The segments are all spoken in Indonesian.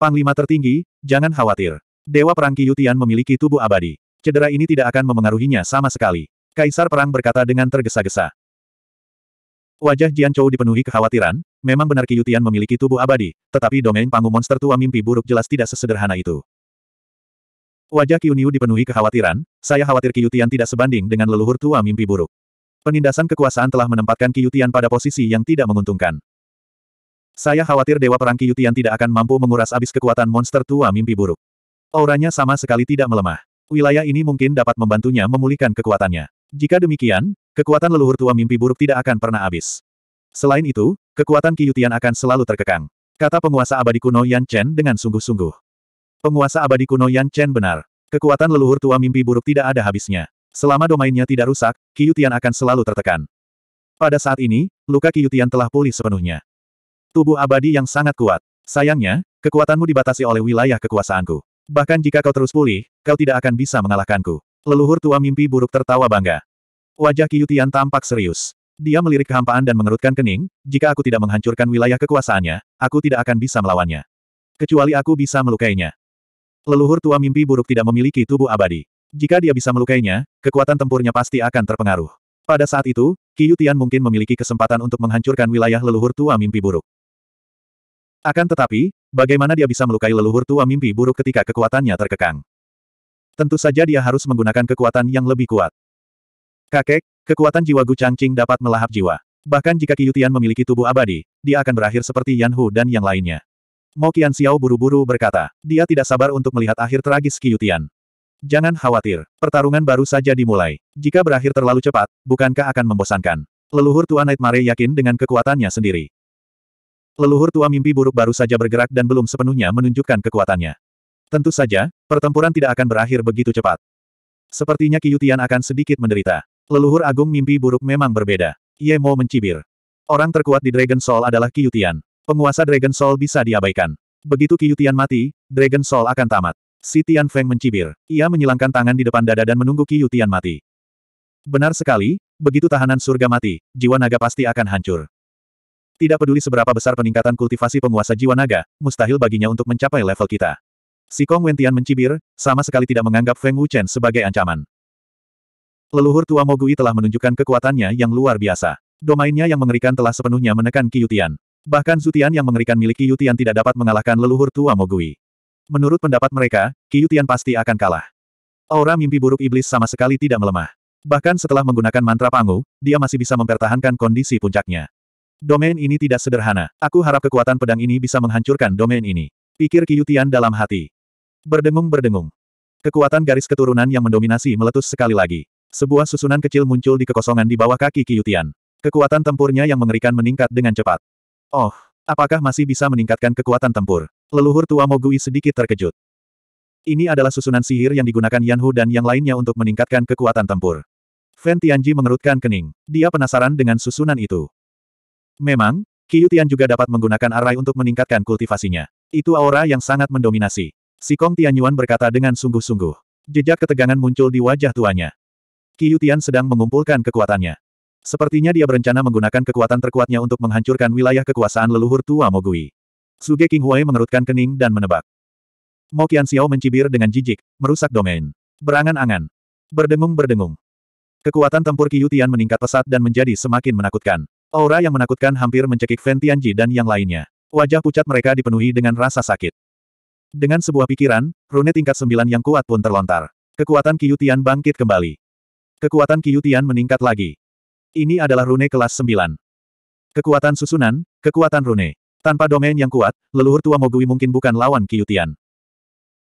Panglima tertinggi, jangan khawatir. Dewa Perang Qiyutian memiliki tubuh abadi. Cedera ini tidak akan memengaruhinya sama sekali. Kaisar Perang berkata dengan tergesa-gesa. Wajah Jian Chou dipenuhi kekhawatiran, memang benar Qiyutian memiliki tubuh abadi, tetapi domain panggung monster tua mimpi buruk jelas tidak sesederhana itu. Wajah Qiuniu dipenuhi kekhawatiran, saya khawatir Qiyutian tidak sebanding dengan leluhur tua mimpi buruk. Penindasan kekuasaan telah menempatkan Qiyutian pada posisi yang tidak menguntungkan. Saya khawatir Dewa Perang Kiyutian tidak akan mampu menguras abis kekuatan monster tua mimpi buruk. Auranya sama sekali tidak melemah. Wilayah ini mungkin dapat membantunya memulihkan kekuatannya. Jika demikian, kekuatan leluhur tua mimpi buruk tidak akan pernah habis. Selain itu, kekuatan Kiyutian akan selalu terkekang. Kata penguasa abadi kuno Yan Chen dengan sungguh-sungguh. Penguasa abadi kuno Yan Chen benar. Kekuatan leluhur tua mimpi buruk tidak ada habisnya. Selama domainnya tidak rusak, Kiyutian akan selalu tertekan. Pada saat ini, luka Kiyutian telah pulih sepenuhnya. Tubuh abadi yang sangat kuat. Sayangnya, kekuatanmu dibatasi oleh wilayah kekuasaanku. Bahkan jika kau terus pulih, kau tidak akan bisa mengalahkanku. Leluhur tua mimpi buruk tertawa bangga. Wajah Kiyutian tampak serius. Dia melirik kehampaan dan mengerutkan kening, jika aku tidak menghancurkan wilayah kekuasaannya, aku tidak akan bisa melawannya. Kecuali aku bisa melukainya. Leluhur tua mimpi buruk tidak memiliki tubuh abadi. Jika dia bisa melukainya, kekuatan tempurnya pasti akan terpengaruh. Pada saat itu, Kiyutian mungkin memiliki kesempatan untuk menghancurkan wilayah leluhur tua mimpi buruk. Akan tetapi, bagaimana dia bisa melukai leluhur tua mimpi buruk ketika kekuatannya terkekang? Tentu saja dia harus menggunakan kekuatan yang lebih kuat. Kakek, kekuatan jiwa Gu Changqing dapat melahap jiwa. Bahkan jika Qiutian memiliki tubuh abadi, dia akan berakhir seperti Yan Hu dan yang lainnya. Mo Qian Xiao buru-buru berkata, dia tidak sabar untuk melihat akhir tragis Qiutian. Jangan khawatir, pertarungan baru saja dimulai. Jika berakhir terlalu cepat, bukankah akan membosankan? Leluhur Tua Nightmare yakin dengan kekuatannya sendiri leluhur tua mimpi buruk baru saja bergerak dan belum sepenuhnya menunjukkan kekuatannya. Tentu saja, pertempuran tidak akan berakhir begitu cepat. Sepertinya Kiyutian akan sedikit menderita. Leluhur agung mimpi buruk memang berbeda. Ye Mo mencibir. Orang terkuat di Dragon Soul adalah Kiyutian. Penguasa Dragon Soul bisa diabaikan. Begitu Kiyutian mati, Dragon Soul akan tamat. Si Tian Feng mencibir. Ia menyilangkan tangan di depan dada dan menunggu Kiyutian mati. Benar sekali, begitu tahanan surga mati, jiwa naga pasti akan hancur. Tidak peduli seberapa besar peningkatan kultivasi penguasa jiwa naga, mustahil baginya untuk mencapai level kita. Si Kong Wentian mencibir, sama sekali tidak menganggap Feng Wuchen sebagai ancaman. Leluhur tua Mogui telah menunjukkan kekuatannya yang luar biasa. Domainnya yang mengerikan telah sepenuhnya menekan Qiutian. Bahkan Zutian yang mengerikan milik Qiyutian tidak dapat mengalahkan leluhur tua Mogui. Menurut pendapat mereka, Qiutian pasti akan kalah. Aura mimpi buruk iblis sama sekali tidak melemah. Bahkan setelah menggunakan mantra pangu, dia masih bisa mempertahankan kondisi puncaknya. Domain ini tidak sederhana. Aku harap kekuatan pedang ini bisa menghancurkan domain ini. Pikir Kiyutian dalam hati. Berdengung-berdengung. Kekuatan garis keturunan yang mendominasi meletus sekali lagi. Sebuah susunan kecil muncul di kekosongan di bawah kaki Kiyutian. Kekuatan tempurnya yang mengerikan meningkat dengan cepat. Oh, apakah masih bisa meningkatkan kekuatan tempur? Leluhur tua Mogui sedikit terkejut. Ini adalah susunan sihir yang digunakan Yanhu dan yang lainnya untuk meningkatkan kekuatan tempur. Fan Tianji mengerutkan kening. Dia penasaran dengan susunan itu. Memang, Qiyutian juga dapat menggunakan arai untuk meningkatkan kultivasinya. Itu aura yang sangat mendominasi. Si Kong Tianyuan berkata dengan sungguh-sungguh. Jejak ketegangan muncul di wajah tuanya. Qiyutian sedang mengumpulkan kekuatannya. Sepertinya dia berencana menggunakan kekuatan terkuatnya untuk menghancurkan wilayah kekuasaan leluhur tua Mogui. Suge King Huai mengerutkan kening dan menebak. Mo Qian Xiao mencibir dengan jijik, merusak domain. Berangan-angan. Berdengung-berdengung. Kekuatan tempur Qiyutian meningkat pesat dan menjadi semakin menakutkan. Aura yang menakutkan hampir mencekik Fen Tianji dan yang lainnya. Wajah pucat mereka dipenuhi dengan rasa sakit. Dengan sebuah pikiran, rune tingkat sembilan yang kuat pun terlontar. Kekuatan Kiyutian bangkit kembali. Kekuatan Kiyutian meningkat lagi. Ini adalah rune kelas sembilan. Kekuatan susunan, kekuatan rune. Tanpa domain yang kuat, leluhur tua Mogui mungkin bukan lawan Kiyutian.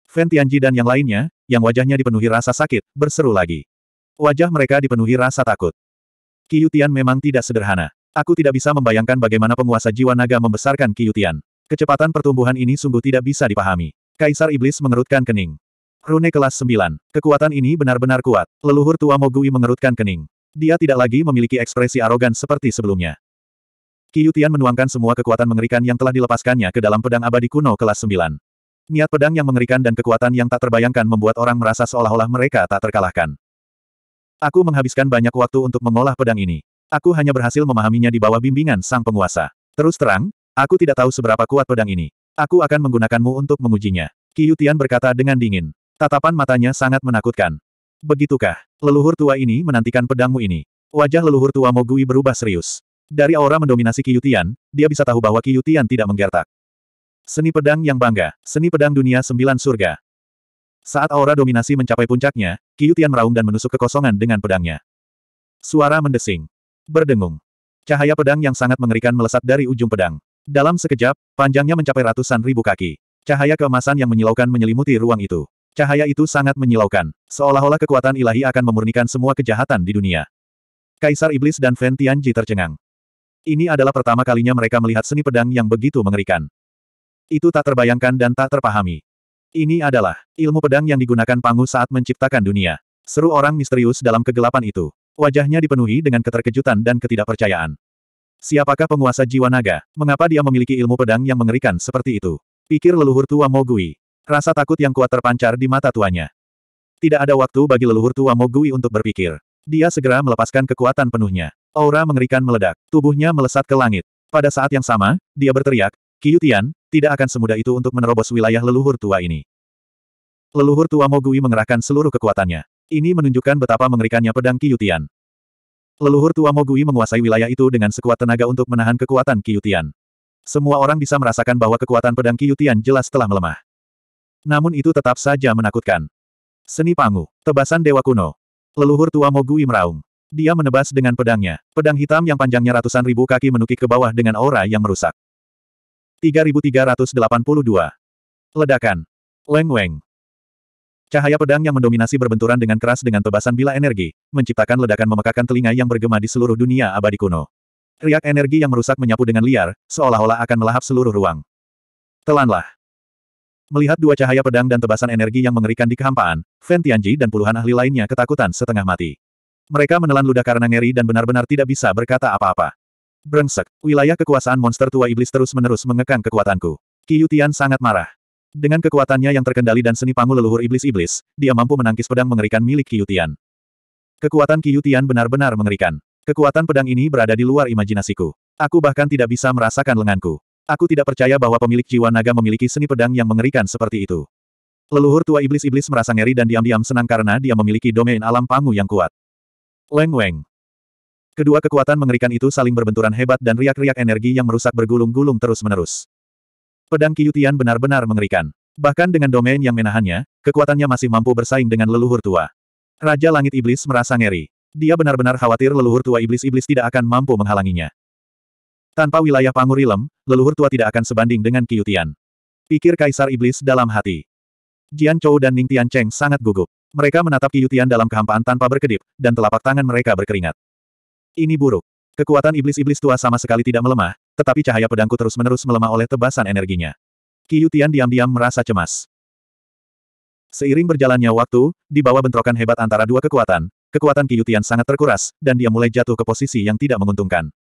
Fen Tianji dan yang lainnya, yang wajahnya dipenuhi rasa sakit, berseru lagi. Wajah mereka dipenuhi rasa takut. Kiyutian memang tidak sederhana. Aku tidak bisa membayangkan bagaimana penguasa jiwa naga membesarkan Kiyutian. Kecepatan pertumbuhan ini sungguh tidak bisa dipahami. Kaisar Iblis mengerutkan kening. Rune kelas 9. Kekuatan ini benar-benar kuat. Leluhur tua Mogui mengerutkan kening. Dia tidak lagi memiliki ekspresi arogan seperti sebelumnya. Kiyutian menuangkan semua kekuatan mengerikan yang telah dilepaskannya ke dalam pedang abadi kuno kelas 9. Niat pedang yang mengerikan dan kekuatan yang tak terbayangkan membuat orang merasa seolah-olah mereka tak terkalahkan. Aku menghabiskan banyak waktu untuk mengolah pedang ini. Aku hanya berhasil memahaminya di bawah bimbingan sang penguasa. Terus terang, aku tidak tahu seberapa kuat pedang ini. Aku akan menggunakanmu untuk mengujinya. Yutian berkata dengan dingin. Tatapan matanya sangat menakutkan. Begitukah, leluhur tua ini menantikan pedangmu ini. Wajah leluhur tua Mogui berubah serius. Dari aura mendominasi Yutian, dia bisa tahu bahwa Yutian tidak menggertak. Seni pedang yang bangga, seni pedang dunia sembilan surga. Saat aura dominasi mencapai puncaknya, Yutian meraung dan menusuk kekosongan dengan pedangnya. Suara mendesing. Berdengung. Cahaya pedang yang sangat mengerikan melesat dari ujung pedang. Dalam sekejap, panjangnya mencapai ratusan ribu kaki. Cahaya keemasan yang menyilaukan menyelimuti ruang itu. Cahaya itu sangat menyilaukan, seolah-olah kekuatan ilahi akan memurnikan semua kejahatan di dunia. Kaisar Iblis dan Fan Tianji tercengang. Ini adalah pertama kalinya mereka melihat seni pedang yang begitu mengerikan. Itu tak terbayangkan dan tak terpahami. Ini adalah ilmu pedang yang digunakan Pangu saat menciptakan dunia. Seru orang misterius dalam kegelapan itu. Wajahnya dipenuhi dengan keterkejutan dan ketidakpercayaan. Siapakah penguasa jiwa naga? Mengapa dia memiliki ilmu pedang yang mengerikan seperti itu? Pikir leluhur tua Mogui. Rasa takut yang kuat terpancar di mata tuanya. Tidak ada waktu bagi leluhur tua Mogui untuk berpikir. Dia segera melepaskan kekuatan penuhnya. Aura mengerikan meledak, tubuhnya melesat ke langit. Pada saat yang sama, dia berteriak, Kiyutian, tidak akan semudah itu untuk menerobos wilayah leluhur tua ini. Leluhur tua Mogui mengerahkan seluruh kekuatannya. Ini menunjukkan betapa mengerikannya pedang Kiyutian. Leluhur tua Mogui menguasai wilayah itu dengan sekuat tenaga untuk menahan kekuatan Kiyutian. Semua orang bisa merasakan bahwa kekuatan pedang Kiyutian jelas telah melemah. Namun itu tetap saja menakutkan. Seni Pangu, tebasan dewa kuno. Leluhur tua Mogui meraung. Dia menebas dengan pedangnya. Pedang hitam yang panjangnya ratusan ribu kaki menukik ke bawah dengan aura yang merusak. 3382. Ledakan. Leng Weng. Cahaya pedang yang mendominasi berbenturan dengan keras dengan tebasan bila energi, menciptakan ledakan memekakan telinga yang bergema di seluruh dunia abadi kuno. Riak energi yang merusak menyapu dengan liar, seolah-olah akan melahap seluruh ruang. Telanlah. Melihat dua cahaya pedang dan tebasan energi yang mengerikan di kehampaan, Fan Tianji dan puluhan ahli lainnya ketakutan setengah mati. Mereka menelan ludah karena ngeri dan benar-benar tidak bisa berkata apa-apa. Brengsek, wilayah kekuasaan monster tua iblis terus-menerus mengekang kekuatanku. Qiyutian sangat marah. Dengan kekuatannya yang terkendali dan seni pangu leluhur iblis-iblis, dia mampu menangkis pedang mengerikan milik Qiutian. Kekuatan Qiutian benar-benar mengerikan. Kekuatan pedang ini berada di luar imajinasiku. Aku bahkan tidak bisa merasakan lenganku. Aku tidak percaya bahwa pemilik jiwa naga memiliki seni pedang yang mengerikan seperti itu. Leluhur tua iblis-iblis merasa ngeri dan diam-diam senang karena dia memiliki domain alam pangu yang kuat. Leng Weng. Kedua kekuatan mengerikan itu saling berbenturan hebat dan riak-riak energi yang merusak bergulung-gulung terus-menerus. Pedang Qiutian benar-benar mengerikan. Bahkan dengan domain yang menahannya, kekuatannya masih mampu bersaing dengan leluhur tua. Raja Langit Iblis merasa ngeri. Dia benar-benar khawatir leluhur tua iblis-iblis tidak akan mampu menghalanginya. Tanpa wilayah Pangurilem, leluhur tua tidak akan sebanding dengan Qiutian. Pikir Kaisar Iblis dalam hati. Jian Chou dan Ning Tian Cheng sangat gugup. Mereka menatap Qiutian dalam kehampaan tanpa berkedip, dan telapak tangan mereka berkeringat. Ini buruk. Kekuatan iblis-iblis tua sama sekali tidak melemah, tetapi cahaya pedangku terus-menerus melemah oleh tebasan energinya. Qiu diam-diam merasa cemas. Seiring berjalannya waktu, di bawah bentrokan hebat antara dua kekuatan, kekuatan Qiu sangat terkuras, dan dia mulai jatuh ke posisi yang tidak menguntungkan.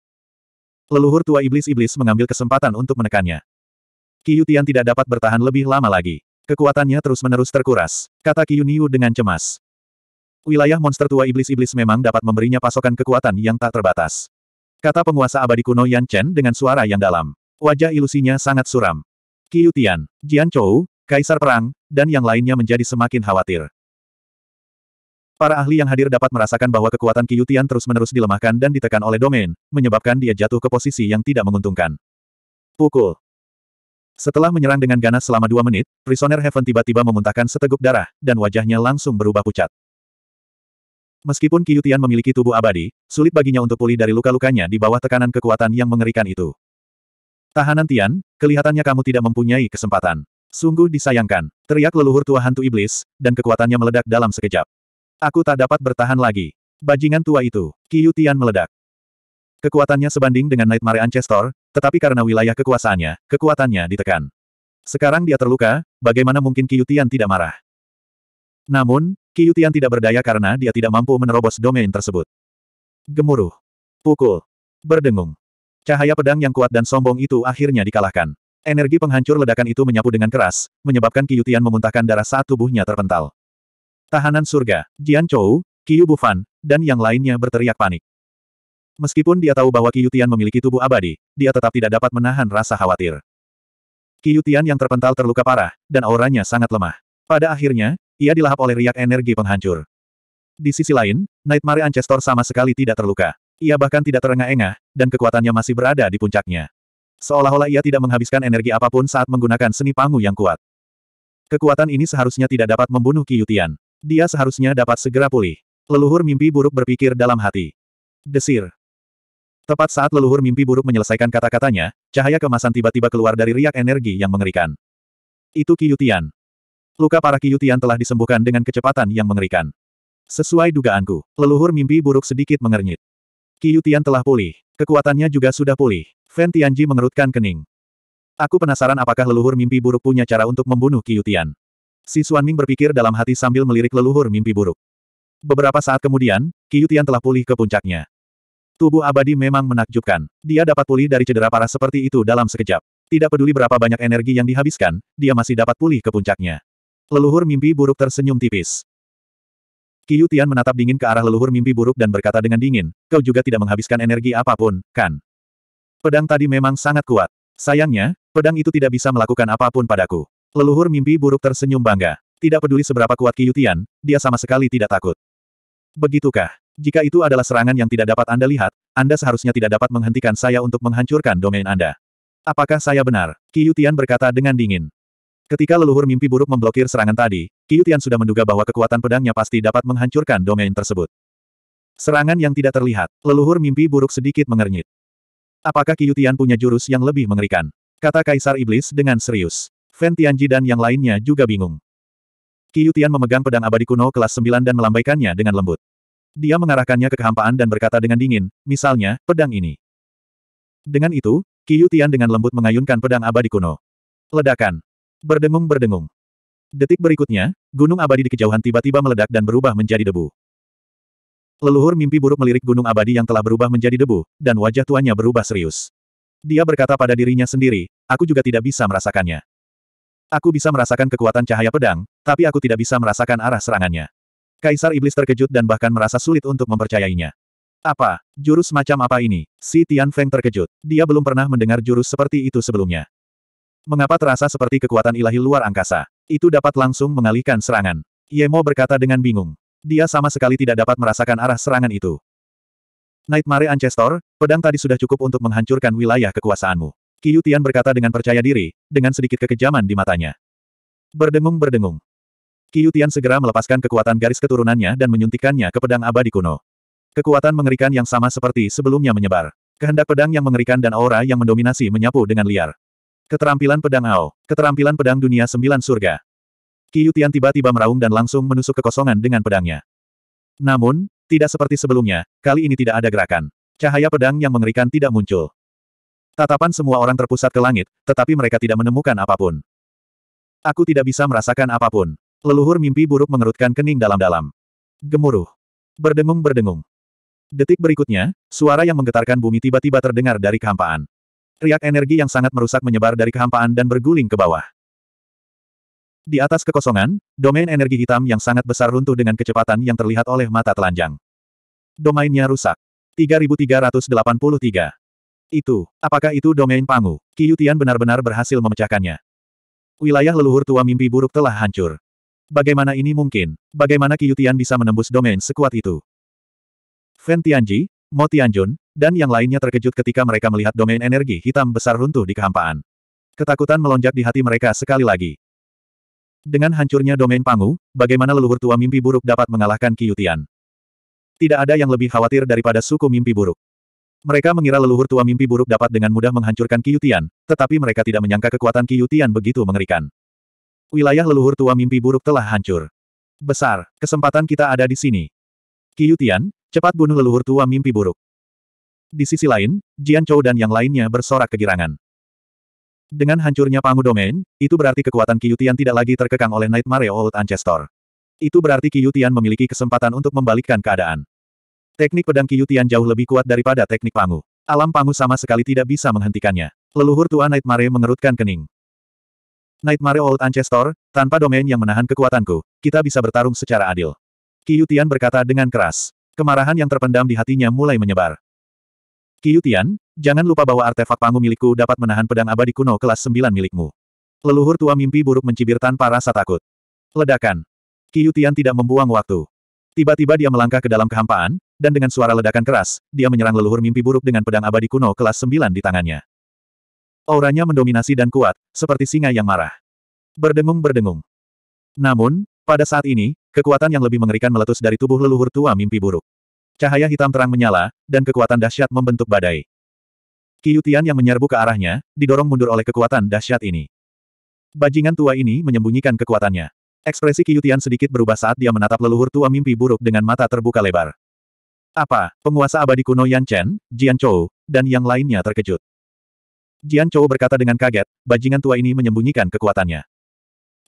Leluhur tua iblis-iblis mengambil kesempatan untuk menekannya. Qiu tidak dapat bertahan lebih lama lagi. Kekuatannya terus-menerus terkuras, kata Qiu dengan cemas. Wilayah monster tua iblis-iblis memang dapat memberinya pasokan kekuatan yang tak terbatas. Kata penguasa abadi kuno Yan Chen dengan suara yang dalam. Wajah ilusinya sangat suram. Qiu Tian, Jian Chou, Kaisar Perang, dan yang lainnya menjadi semakin khawatir. Para ahli yang hadir dapat merasakan bahwa kekuatan Qiu Tian terus-menerus dilemahkan dan ditekan oleh domain, menyebabkan dia jatuh ke posisi yang tidak menguntungkan. Pukul. Setelah menyerang dengan ganas selama dua menit, prisoner Heaven tiba-tiba memuntahkan seteguk darah, dan wajahnya langsung berubah pucat. Meskipun Qiutian memiliki tubuh abadi, sulit baginya untuk pulih dari luka-lukanya di bawah tekanan kekuatan yang mengerikan itu. Tahanan Tian, kelihatannya kamu tidak mempunyai kesempatan. Sungguh disayangkan. Teriak leluhur tua hantu iblis, dan kekuatannya meledak dalam sekejap. Aku tak dapat bertahan lagi. Bajingan tua itu, Qiutian meledak. Kekuatannya sebanding dengan Nightmare Ancestor, tetapi karena wilayah kekuasaannya, kekuatannya ditekan. Sekarang dia terluka, bagaimana mungkin Qiutian tidak marah? Namun, Qiutian tidak berdaya karena dia tidak mampu menerobos domain tersebut. Gemuruh. Pukul. Berdengung. Cahaya pedang yang kuat dan sombong itu akhirnya dikalahkan. Energi penghancur ledakan itu menyapu dengan keras, menyebabkan Qiutian memuntahkan darah saat tubuhnya terpental. Tahanan surga, Jian Chou, Qiyu Bufan, dan yang lainnya berteriak panik. Meskipun dia tahu bahwa Qiutian memiliki tubuh abadi, dia tetap tidak dapat menahan rasa khawatir. Qiutian yang terpental terluka parah, dan auranya sangat lemah. Pada akhirnya, ia dilahap oleh riak energi penghancur. Di sisi lain, Nightmare Ancestor sama sekali tidak terluka. Ia bahkan tidak terengah-engah, dan kekuatannya masih berada di puncaknya. Seolah-olah ia tidak menghabiskan energi apapun saat menggunakan seni pangu yang kuat. Kekuatan ini seharusnya tidak dapat membunuh Kiyutian. Dia seharusnya dapat segera pulih. Leluhur mimpi buruk berpikir dalam hati. Desir. Tepat saat leluhur mimpi buruk menyelesaikan kata-katanya, cahaya kemasan tiba-tiba keluar dari riak energi yang mengerikan. Itu Kiyutian. Luka para Kiutian telah disembuhkan dengan kecepatan yang mengerikan. Sesuai dugaanku, leluhur mimpi buruk sedikit mengernyit. Kiutian telah pulih. Kekuatannya juga sudah pulih. Fan Tianji mengerutkan kening. Aku penasaran apakah leluhur mimpi buruk punya cara untuk membunuh Kiutian. Si Ming berpikir dalam hati sambil melirik leluhur mimpi buruk. Beberapa saat kemudian, Kiutian telah pulih ke puncaknya. Tubuh abadi memang menakjubkan. Dia dapat pulih dari cedera parah seperti itu dalam sekejap. Tidak peduli berapa banyak energi yang dihabiskan, dia masih dapat pulih ke puncaknya. Leluhur mimpi buruk tersenyum tipis. Qiyu Tian menatap dingin ke arah leluhur mimpi buruk dan berkata dengan dingin, kau juga tidak menghabiskan energi apapun, kan? Pedang tadi memang sangat kuat. Sayangnya, pedang itu tidak bisa melakukan apapun padaku. Leluhur mimpi buruk tersenyum bangga. Tidak peduli seberapa kuat Qiyu Tian, dia sama sekali tidak takut. Begitukah? Jika itu adalah serangan yang tidak dapat Anda lihat, Anda seharusnya tidak dapat menghentikan saya untuk menghancurkan domain Anda. Apakah saya benar? Qiyu Tian berkata dengan dingin. Ketika leluhur mimpi buruk memblokir serangan tadi, Qiutian sudah menduga bahwa kekuatan pedangnya pasti dapat menghancurkan domain tersebut. Serangan yang tidak terlihat, leluhur mimpi buruk sedikit mengernyit. Apakah Qiutian punya jurus yang lebih mengerikan? Kata Kaisar Iblis dengan serius. Fen Tianji dan yang lainnya juga bingung. Qiutian memegang pedang abadi kuno kelas 9 dan melambaikannya dengan lembut. Dia mengarahkannya ke kehampaan dan berkata dengan dingin, misalnya, pedang ini. Dengan itu, Qiutian dengan lembut mengayunkan pedang abadi kuno. Ledakan. Berdengung-berdengung. Detik berikutnya, gunung abadi di kejauhan tiba-tiba meledak dan berubah menjadi debu. Leluhur mimpi buruk melirik gunung abadi yang telah berubah menjadi debu, dan wajah tuanya berubah serius. Dia berkata pada dirinya sendiri, aku juga tidak bisa merasakannya. Aku bisa merasakan kekuatan cahaya pedang, tapi aku tidak bisa merasakan arah serangannya. Kaisar Iblis terkejut dan bahkan merasa sulit untuk mempercayainya. Apa? Jurus macam apa ini? Si Tian Feng terkejut. Dia belum pernah mendengar jurus seperti itu sebelumnya. Mengapa terasa seperti kekuatan ilahi luar angkasa? Itu dapat langsung mengalihkan serangan. Yemo berkata dengan bingung. Dia sama sekali tidak dapat merasakan arah serangan itu. Nightmare Ancestor, pedang tadi sudah cukup untuk menghancurkan wilayah kekuasaanmu. Qiu Tian berkata dengan percaya diri, dengan sedikit kekejaman di matanya. Berdengung-berdengung. Qiu Tian segera melepaskan kekuatan garis keturunannya dan menyuntikannya ke pedang abadi kuno. Kekuatan mengerikan yang sama seperti sebelumnya menyebar. Kehendak pedang yang mengerikan dan aura yang mendominasi menyapu dengan liar. Keterampilan pedang Ao. Keterampilan pedang dunia sembilan surga. Yutian tiba-tiba meraung dan langsung menusuk kekosongan dengan pedangnya. Namun, tidak seperti sebelumnya, kali ini tidak ada gerakan. Cahaya pedang yang mengerikan tidak muncul. Tatapan semua orang terpusat ke langit, tetapi mereka tidak menemukan apapun. Aku tidak bisa merasakan apapun. Leluhur mimpi buruk mengerutkan kening dalam-dalam. Gemuruh. Berdengung-berdengung. Detik berikutnya, suara yang menggetarkan bumi tiba-tiba terdengar dari kehampaan. Riak energi yang sangat merusak menyebar dari kehampaan dan berguling ke bawah. Di atas kekosongan, domain energi hitam yang sangat besar runtuh dengan kecepatan yang terlihat oleh mata telanjang. Domainnya rusak. 3383. Itu, apakah itu domain Pangu? Kiyutian benar-benar berhasil memecahkannya. Wilayah leluhur tua mimpi buruk telah hancur. Bagaimana ini mungkin? Bagaimana Kiyutian bisa menembus domain sekuat itu? Fen Tianji, Mo Tianjun, dan yang lainnya terkejut ketika mereka melihat domain energi hitam besar runtuh di kehampaan. Ketakutan melonjak di hati mereka sekali lagi. Dengan hancurnya domain Pangu, bagaimana leluhur tua mimpi buruk dapat mengalahkan Kiyutian? Tidak ada yang lebih khawatir daripada suku mimpi buruk. Mereka mengira leluhur tua mimpi buruk dapat dengan mudah menghancurkan Kiyutian, tetapi mereka tidak menyangka kekuatan Kiyutian begitu mengerikan. Wilayah leluhur tua mimpi buruk telah hancur. Besar, kesempatan kita ada di sini. Kiyutian, cepat bunuh leluhur tua mimpi buruk. Di sisi lain, Jian Chou dan yang lainnya bersorak kegirangan. Dengan hancurnya Pangu Domain, itu berarti kekuatan Qiutian tidak lagi terkekang oleh Nightmare Old Ancestor. Itu berarti Qiutian memiliki kesempatan untuk membalikkan keadaan. Teknik pedang Qiutian jauh lebih kuat daripada teknik Pangu. Alam Pangu sama sekali tidak bisa menghentikannya. Leluhur tua Nightmare mengerutkan kening. Nightmare Old Ancestor, tanpa domain yang menahan kekuatanku, kita bisa bertarung secara adil. Qiutian berkata dengan keras. Kemarahan yang terpendam di hatinya mulai menyebar. Qiyutian, jangan lupa bahwa artefak panggung milikku dapat menahan pedang abadi kuno kelas 9 milikmu. Leluhur tua mimpi buruk mencibir tanpa rasa takut. Ledakan. Qiyutian tidak membuang waktu. Tiba-tiba dia melangkah ke dalam kehampaan, dan dengan suara ledakan keras, dia menyerang leluhur mimpi buruk dengan pedang abadi kuno kelas 9 di tangannya. Auranya mendominasi dan kuat, seperti singa yang marah. Berdengung-berdengung. Namun, pada saat ini, kekuatan yang lebih mengerikan meletus dari tubuh leluhur tua mimpi buruk. Cahaya hitam terang menyala, dan kekuatan dahsyat membentuk badai. Kiyutian yang menyerbu ke arahnya, didorong mundur oleh kekuatan dahsyat ini. Bajingan tua ini menyembunyikan kekuatannya. Ekspresi Kiyutian sedikit berubah saat dia menatap leluhur tua mimpi buruk dengan mata terbuka lebar. Apa, penguasa abadi kuno Yan Chen, Jian Chou, dan yang lainnya terkejut. Jian Chou berkata dengan kaget, bajingan tua ini menyembunyikan kekuatannya.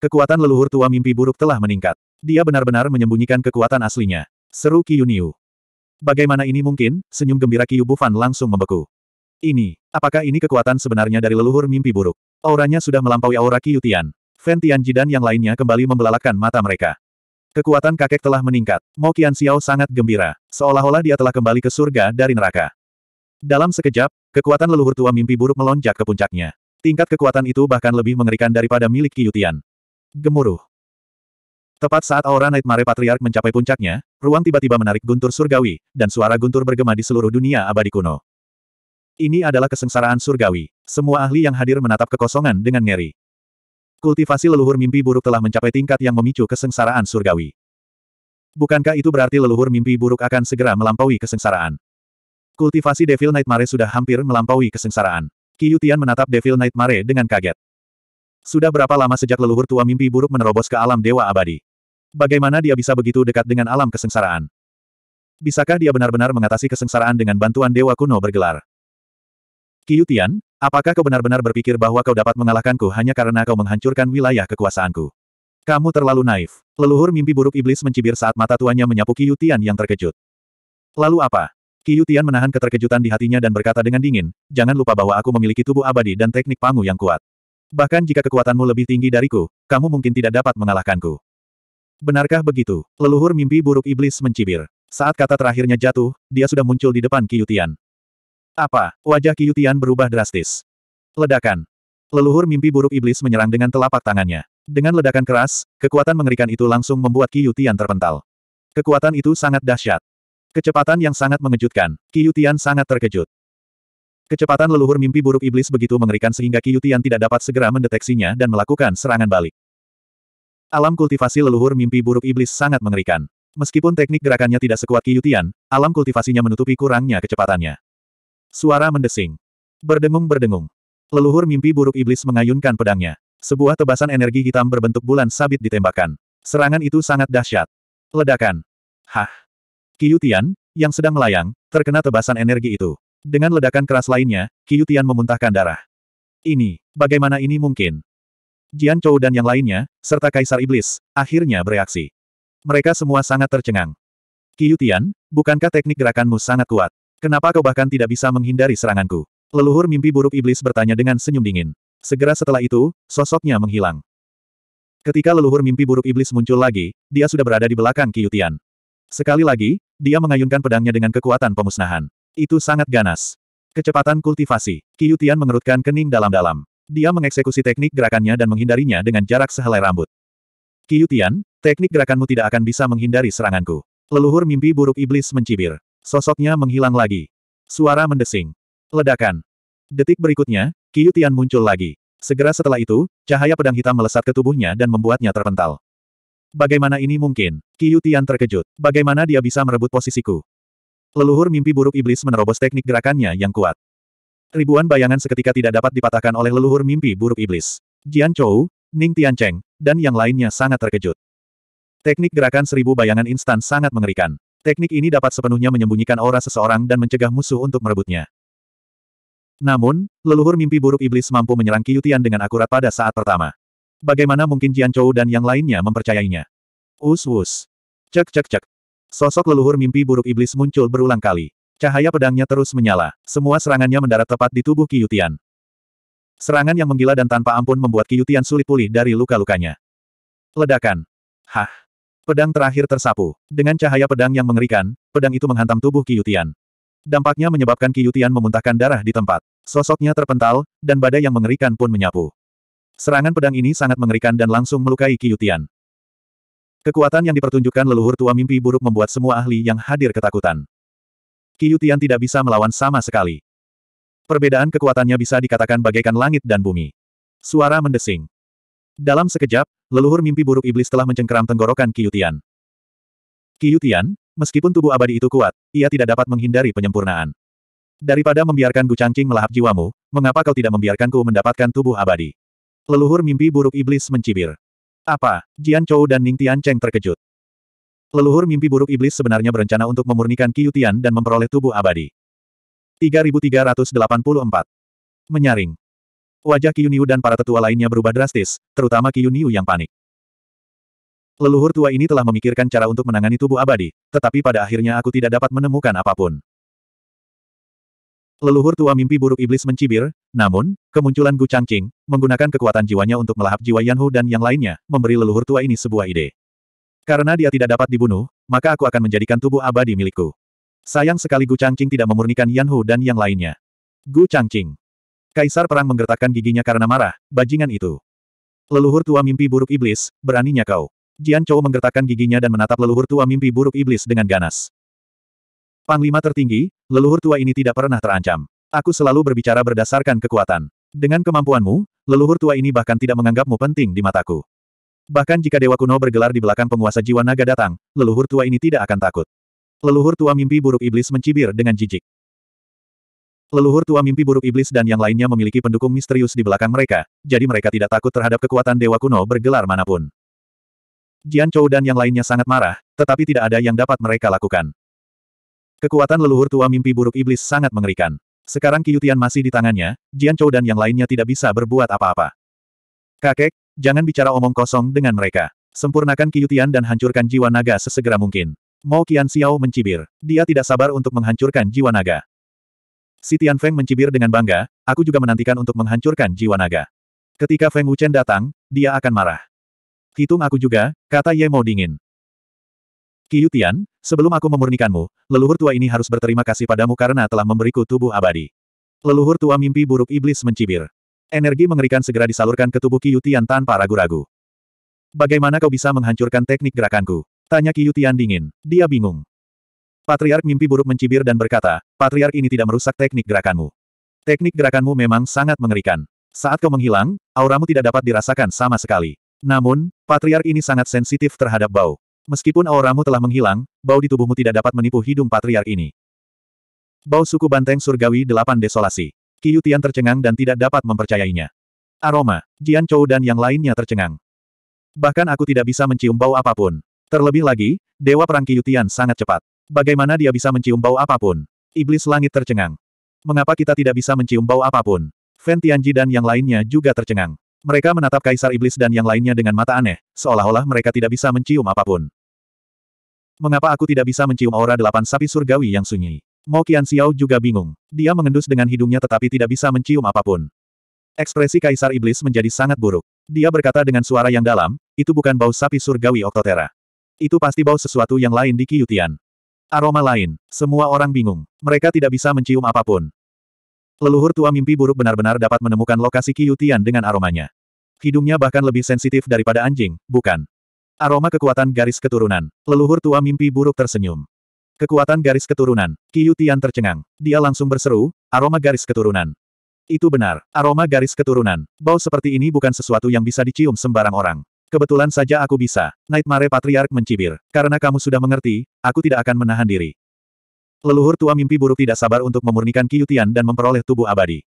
Kekuatan leluhur tua mimpi buruk telah meningkat. Dia benar-benar menyembunyikan kekuatan aslinya. Seru Kiyuniu. Bagaimana ini mungkin? Senyum gembira Qiu Bufan langsung membeku. Ini, apakah ini kekuatan sebenarnya dari leluhur mimpi buruk? Auranya sudah melampaui aura Qiu Tian. Fan Tianji dan yang lainnya kembali membelalakkan mata mereka. Kekuatan kakek telah meningkat. Mo Qian Xiao sangat gembira. Seolah-olah dia telah kembali ke surga dari neraka. Dalam sekejap, kekuatan leluhur tua mimpi buruk melonjak ke puncaknya. Tingkat kekuatan itu bahkan lebih mengerikan daripada milik Qiu Tian. Gemuruh. Tepat saat aura Nightmare Patriark mencapai puncaknya, ruang tiba-tiba menarik guntur surgawi, dan suara guntur bergema di seluruh dunia abadi kuno. Ini adalah kesengsaraan surgawi. Semua ahli yang hadir menatap kekosongan dengan ngeri. Kultivasi leluhur mimpi buruk telah mencapai tingkat yang memicu kesengsaraan surgawi. Bukankah itu berarti leluhur mimpi buruk akan segera melampaui kesengsaraan? Kultivasi Devil Nightmare sudah hampir melampaui kesengsaraan. Kiyutian menatap Devil Nightmare dengan kaget. Sudah berapa lama sejak leluhur tua mimpi buruk menerobos ke alam dewa abadi? Bagaimana dia bisa begitu dekat dengan alam kesengsaraan? Bisakah dia benar-benar mengatasi kesengsaraan dengan bantuan dewa kuno bergelar? Kiyutian, apakah kau benar-benar berpikir bahwa kau dapat mengalahkanku hanya karena kau menghancurkan wilayah kekuasaanku? Kamu terlalu naif. Leluhur mimpi buruk iblis mencibir saat mata tuannya menyapu Kiyutian yang terkejut. Lalu apa? Kiyutian menahan keterkejutan di hatinya dan berkata dengan dingin, jangan lupa bahwa aku memiliki tubuh abadi dan teknik pangu yang kuat. Bahkan jika kekuatanmu lebih tinggi dariku, kamu mungkin tidak dapat mengalahkanku. Benarkah begitu? Leluhur mimpi buruk iblis mencibir. Saat kata terakhirnya jatuh, dia sudah muncul di depan Kiyutian. Apa? Wajah Kiyutian berubah drastis. Ledakan. Leluhur mimpi buruk iblis menyerang dengan telapak tangannya. Dengan ledakan keras, kekuatan mengerikan itu langsung membuat Kiyutian terpental. Kekuatan itu sangat dahsyat. Kecepatan yang sangat mengejutkan. Kiyutian sangat terkejut. Kecepatan leluhur mimpi buruk iblis begitu mengerikan sehingga Kiyutian tidak dapat segera mendeteksinya dan melakukan serangan balik. Alam kultivasi leluhur mimpi buruk iblis sangat mengerikan. Meskipun teknik gerakannya tidak sekuat Kiyutian, alam kultivasinya menutupi kurangnya kecepatannya. Suara mendesing. Berdengung-berdengung. Leluhur mimpi buruk iblis mengayunkan pedangnya. Sebuah tebasan energi hitam berbentuk bulan sabit ditembakkan. Serangan itu sangat dahsyat. Ledakan. Hah. Kiyutian, yang sedang melayang, terkena tebasan energi itu. Dengan ledakan keras lainnya, Kiyutian memuntahkan darah. Ini, bagaimana ini mungkin? Jian Chou dan yang lainnya, serta Kaisar Iblis, akhirnya bereaksi. Mereka semua sangat tercengang. Tian, bukankah teknik gerakanmu sangat kuat? Kenapa kau bahkan tidak bisa menghindari seranganku? Leluhur mimpi buruk Iblis bertanya dengan senyum dingin. Segera setelah itu, sosoknya menghilang. Ketika leluhur mimpi buruk Iblis muncul lagi, dia sudah berada di belakang Tian. Sekali lagi, dia mengayunkan pedangnya dengan kekuatan pemusnahan. Itu sangat ganas. Kecepatan kultivasi. Tian mengerutkan kening dalam-dalam. Dia mengeksekusi teknik gerakannya dan menghindarinya dengan jarak sehelai rambut. Kiyutian, teknik gerakanmu tidak akan bisa menghindari seranganku. Leluhur mimpi buruk iblis mencibir. Sosoknya menghilang lagi. Suara mendesing. Ledakan. Detik berikutnya, Kiyutian muncul lagi. Segera setelah itu, cahaya pedang hitam melesat ke tubuhnya dan membuatnya terpental. Bagaimana ini mungkin? Kiyutian terkejut. Bagaimana dia bisa merebut posisiku? Leluhur mimpi buruk iblis menerobos teknik gerakannya yang kuat. Ribuan bayangan seketika tidak dapat dipatahkan oleh leluhur mimpi buruk iblis. Jian Chou, Ning Tiancheng, dan yang lainnya sangat terkejut. Teknik gerakan seribu bayangan instan sangat mengerikan. Teknik ini dapat sepenuhnya menyembunyikan aura seseorang dan mencegah musuh untuk merebutnya. Namun, leluhur mimpi buruk iblis mampu menyerang Qiyutian dengan akurat pada saat pertama. Bagaimana mungkin Jian Chou dan yang lainnya mempercayainya? Us-us. Cek cek cek. Sosok leluhur mimpi buruk iblis muncul berulang kali. Cahaya pedangnya terus menyala. Semua serangannya mendarat tepat di tubuh Kiyutian. Serangan yang menggila dan tanpa ampun membuat Kiyutian sulit pulih dari luka-lukanya. Ledakan. Hah. Pedang terakhir tersapu. Dengan cahaya pedang yang mengerikan, pedang itu menghantam tubuh Kiyutian. Dampaknya menyebabkan Kiyutian memuntahkan darah di tempat. Sosoknya terpental, dan badai yang mengerikan pun menyapu. Serangan pedang ini sangat mengerikan dan langsung melukai Kiyutian. Kekuatan yang dipertunjukkan leluhur tua mimpi buruk membuat semua ahli yang hadir ketakutan. Yutian tidak bisa melawan sama sekali. Perbedaan kekuatannya bisa dikatakan bagaikan langit dan bumi. Suara mendesing. Dalam sekejap, leluhur mimpi buruk iblis telah mencengkeram tenggorokan Tian. Yutian, meskipun tubuh abadi itu kuat, ia tidak dapat menghindari penyempurnaan. Daripada membiarkan Gu Changqing melahap jiwamu, mengapa kau tidak membiarkanku mendapatkan tubuh abadi? Leluhur mimpi buruk iblis mencibir. Apa? Jian Chou dan Ning Tian Cheng terkejut. Leluhur mimpi buruk iblis sebenarnya berencana untuk memurnikan Qiutian dan memperoleh tubuh abadi. 3384. Menyaring. Wajah Qiuniu dan para tetua lainnya berubah drastis, terutama Qiuniu yang panik. Leluhur tua ini telah memikirkan cara untuk menangani tubuh abadi, tetapi pada akhirnya aku tidak dapat menemukan apapun. Leluhur tua mimpi buruk iblis mencibir, namun, kemunculan Gu Changqing, menggunakan kekuatan jiwanya untuk melahap jiwa Yanhu dan yang lainnya, memberi leluhur tua ini sebuah ide. Karena dia tidak dapat dibunuh, maka aku akan menjadikan tubuh abadi milikku. Sayang sekali Gu Changqing tidak memurnikan Yan Hu dan yang lainnya. Gu Changqing. Kaisar Perang menggertakkan giginya karena marah, bajingan itu. Leluhur tua mimpi buruk iblis, beraninya kau. Jian Chou menggertakkan giginya dan menatap leluhur tua mimpi buruk iblis dengan ganas. Panglima tertinggi, leluhur tua ini tidak pernah terancam. Aku selalu berbicara berdasarkan kekuatan. Dengan kemampuanmu, leluhur tua ini bahkan tidak menganggapmu penting di mataku. Bahkan jika dewa kuno bergelar di belakang penguasa jiwa naga datang, leluhur tua ini tidak akan takut. Leluhur tua mimpi buruk iblis mencibir dengan jijik. Leluhur tua mimpi buruk iblis dan yang lainnya memiliki pendukung misterius di belakang mereka, jadi mereka tidak takut terhadap kekuatan dewa kuno bergelar manapun. Jian Chou dan yang lainnya sangat marah, tetapi tidak ada yang dapat mereka lakukan. Kekuatan leluhur tua mimpi buruk iblis sangat mengerikan. Sekarang Qiutian masih di tangannya, Jian Chou dan yang lainnya tidak bisa berbuat apa-apa. Kakek, Jangan bicara omong kosong dengan mereka. Sempurnakan kiyutian dan hancurkan jiwa naga sesegera mungkin. Mao Qian Xiao mencibir. Dia tidak sabar untuk menghancurkan jiwa naga. Si Tian Feng mencibir dengan bangga, aku juga menantikan untuk menghancurkan jiwa naga. Ketika Feng Wuchen datang, dia akan marah. Hitung aku juga, kata Ye Mao dingin. Qiyutian, sebelum aku memurnikanmu, leluhur tua ini harus berterima kasih padamu karena telah memberiku tubuh abadi. Leluhur tua mimpi buruk iblis mencibir. Energi mengerikan segera disalurkan ke tubuh Qiu tanpa ragu-ragu. Bagaimana kau bisa menghancurkan teknik gerakanku? Tanya Qiu dingin. Dia bingung. Patriark mimpi buruk mencibir dan berkata, Patriark ini tidak merusak teknik gerakanmu. Teknik gerakanmu memang sangat mengerikan. Saat kau menghilang, auramu tidak dapat dirasakan sama sekali. Namun, Patriark ini sangat sensitif terhadap bau. Meskipun auramu telah menghilang, bau di tubuhmu tidak dapat menipu hidung Patriark ini. Bau suku banteng surgawi delapan desolasi. Qiu Tian tercengang dan tidak dapat mempercayainya. Aroma, Jian Chou dan yang lainnya tercengang. Bahkan aku tidak bisa mencium bau apapun. Terlebih lagi, Dewa Perang Qiu Tian sangat cepat. Bagaimana dia bisa mencium bau apapun? Iblis langit tercengang. Mengapa kita tidak bisa mencium bau apapun? Fen Tianji dan yang lainnya juga tercengang. Mereka menatap Kaisar Iblis dan yang lainnya dengan mata aneh, seolah-olah mereka tidak bisa mencium apapun. Mengapa aku tidak bisa mencium aura delapan sapi surgawi yang sunyi? Mo Qian Xiao juga bingung. Dia mengendus dengan hidungnya tetapi tidak bisa mencium apapun. Ekspresi Kaisar Iblis menjadi sangat buruk. Dia berkata dengan suara yang dalam, itu bukan bau sapi surgawi Oktotera. Itu pasti bau sesuatu yang lain di Qiutian. Aroma lain. Semua orang bingung. Mereka tidak bisa mencium apapun. Leluhur tua mimpi buruk benar-benar dapat menemukan lokasi Qiutian dengan aromanya. Hidungnya bahkan lebih sensitif daripada anjing, bukan? Aroma kekuatan garis keturunan. Leluhur tua mimpi buruk tersenyum. Kekuatan garis keturunan. Qiu Tian tercengang. Dia langsung berseru, aroma garis keturunan. Itu benar, aroma garis keturunan. Bau seperti ini bukan sesuatu yang bisa dicium sembarang orang. Kebetulan saja aku bisa. Nightmare Patriark mencibir. Karena kamu sudah mengerti, aku tidak akan menahan diri. Leluhur tua mimpi buruk tidak sabar untuk memurnikan Qiu Tian dan memperoleh tubuh abadi.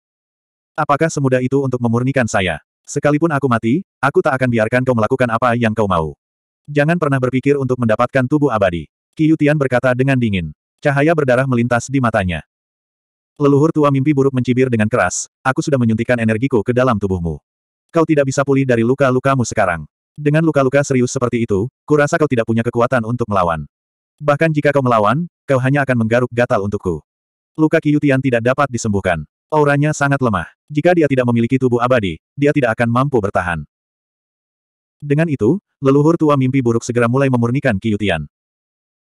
Apakah semudah itu untuk memurnikan saya? Sekalipun aku mati, aku tak akan biarkan kau melakukan apa yang kau mau. Jangan pernah berpikir untuk mendapatkan tubuh abadi. Yutian berkata dengan dingin. Cahaya berdarah melintas di matanya. Leluhur tua mimpi buruk mencibir dengan keras, aku sudah menyuntikkan energiku ke dalam tubuhmu. Kau tidak bisa pulih dari luka-lukamu sekarang. Dengan luka-luka serius seperti itu, kurasa kau tidak punya kekuatan untuk melawan. Bahkan jika kau melawan, kau hanya akan menggaruk gatal untukku. Luka Yutian tidak dapat disembuhkan. Auranya sangat lemah. Jika dia tidak memiliki tubuh abadi, dia tidak akan mampu bertahan. Dengan itu, leluhur tua mimpi buruk segera mulai memurnikan Yutian.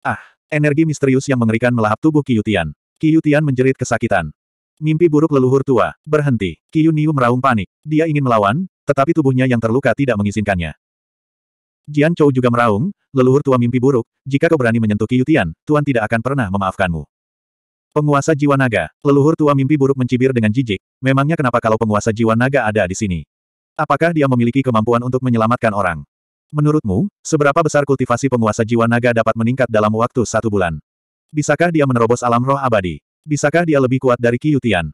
Ah, energi misterius yang mengerikan melahap tubuh Kiyutian. Kiyutian menjerit kesakitan. Mimpi buruk leluhur tua, berhenti. Kiyuniu meraung panik. Dia ingin melawan, tetapi tubuhnya yang terluka tidak mengizinkannya. Jian Chou juga meraung, leluhur tua mimpi buruk, jika kau berani menyentuh Kiyutian, Tuan tidak akan pernah memaafkanmu. Penguasa jiwa naga, leluhur tua mimpi buruk mencibir dengan jijik, memangnya kenapa kalau penguasa jiwa naga ada di sini? Apakah dia memiliki kemampuan untuk menyelamatkan orang? Menurutmu, seberapa besar kultivasi penguasa jiwa naga dapat meningkat dalam waktu satu bulan? Bisakah dia menerobos alam roh abadi? Bisakah dia lebih kuat dari Qiutian?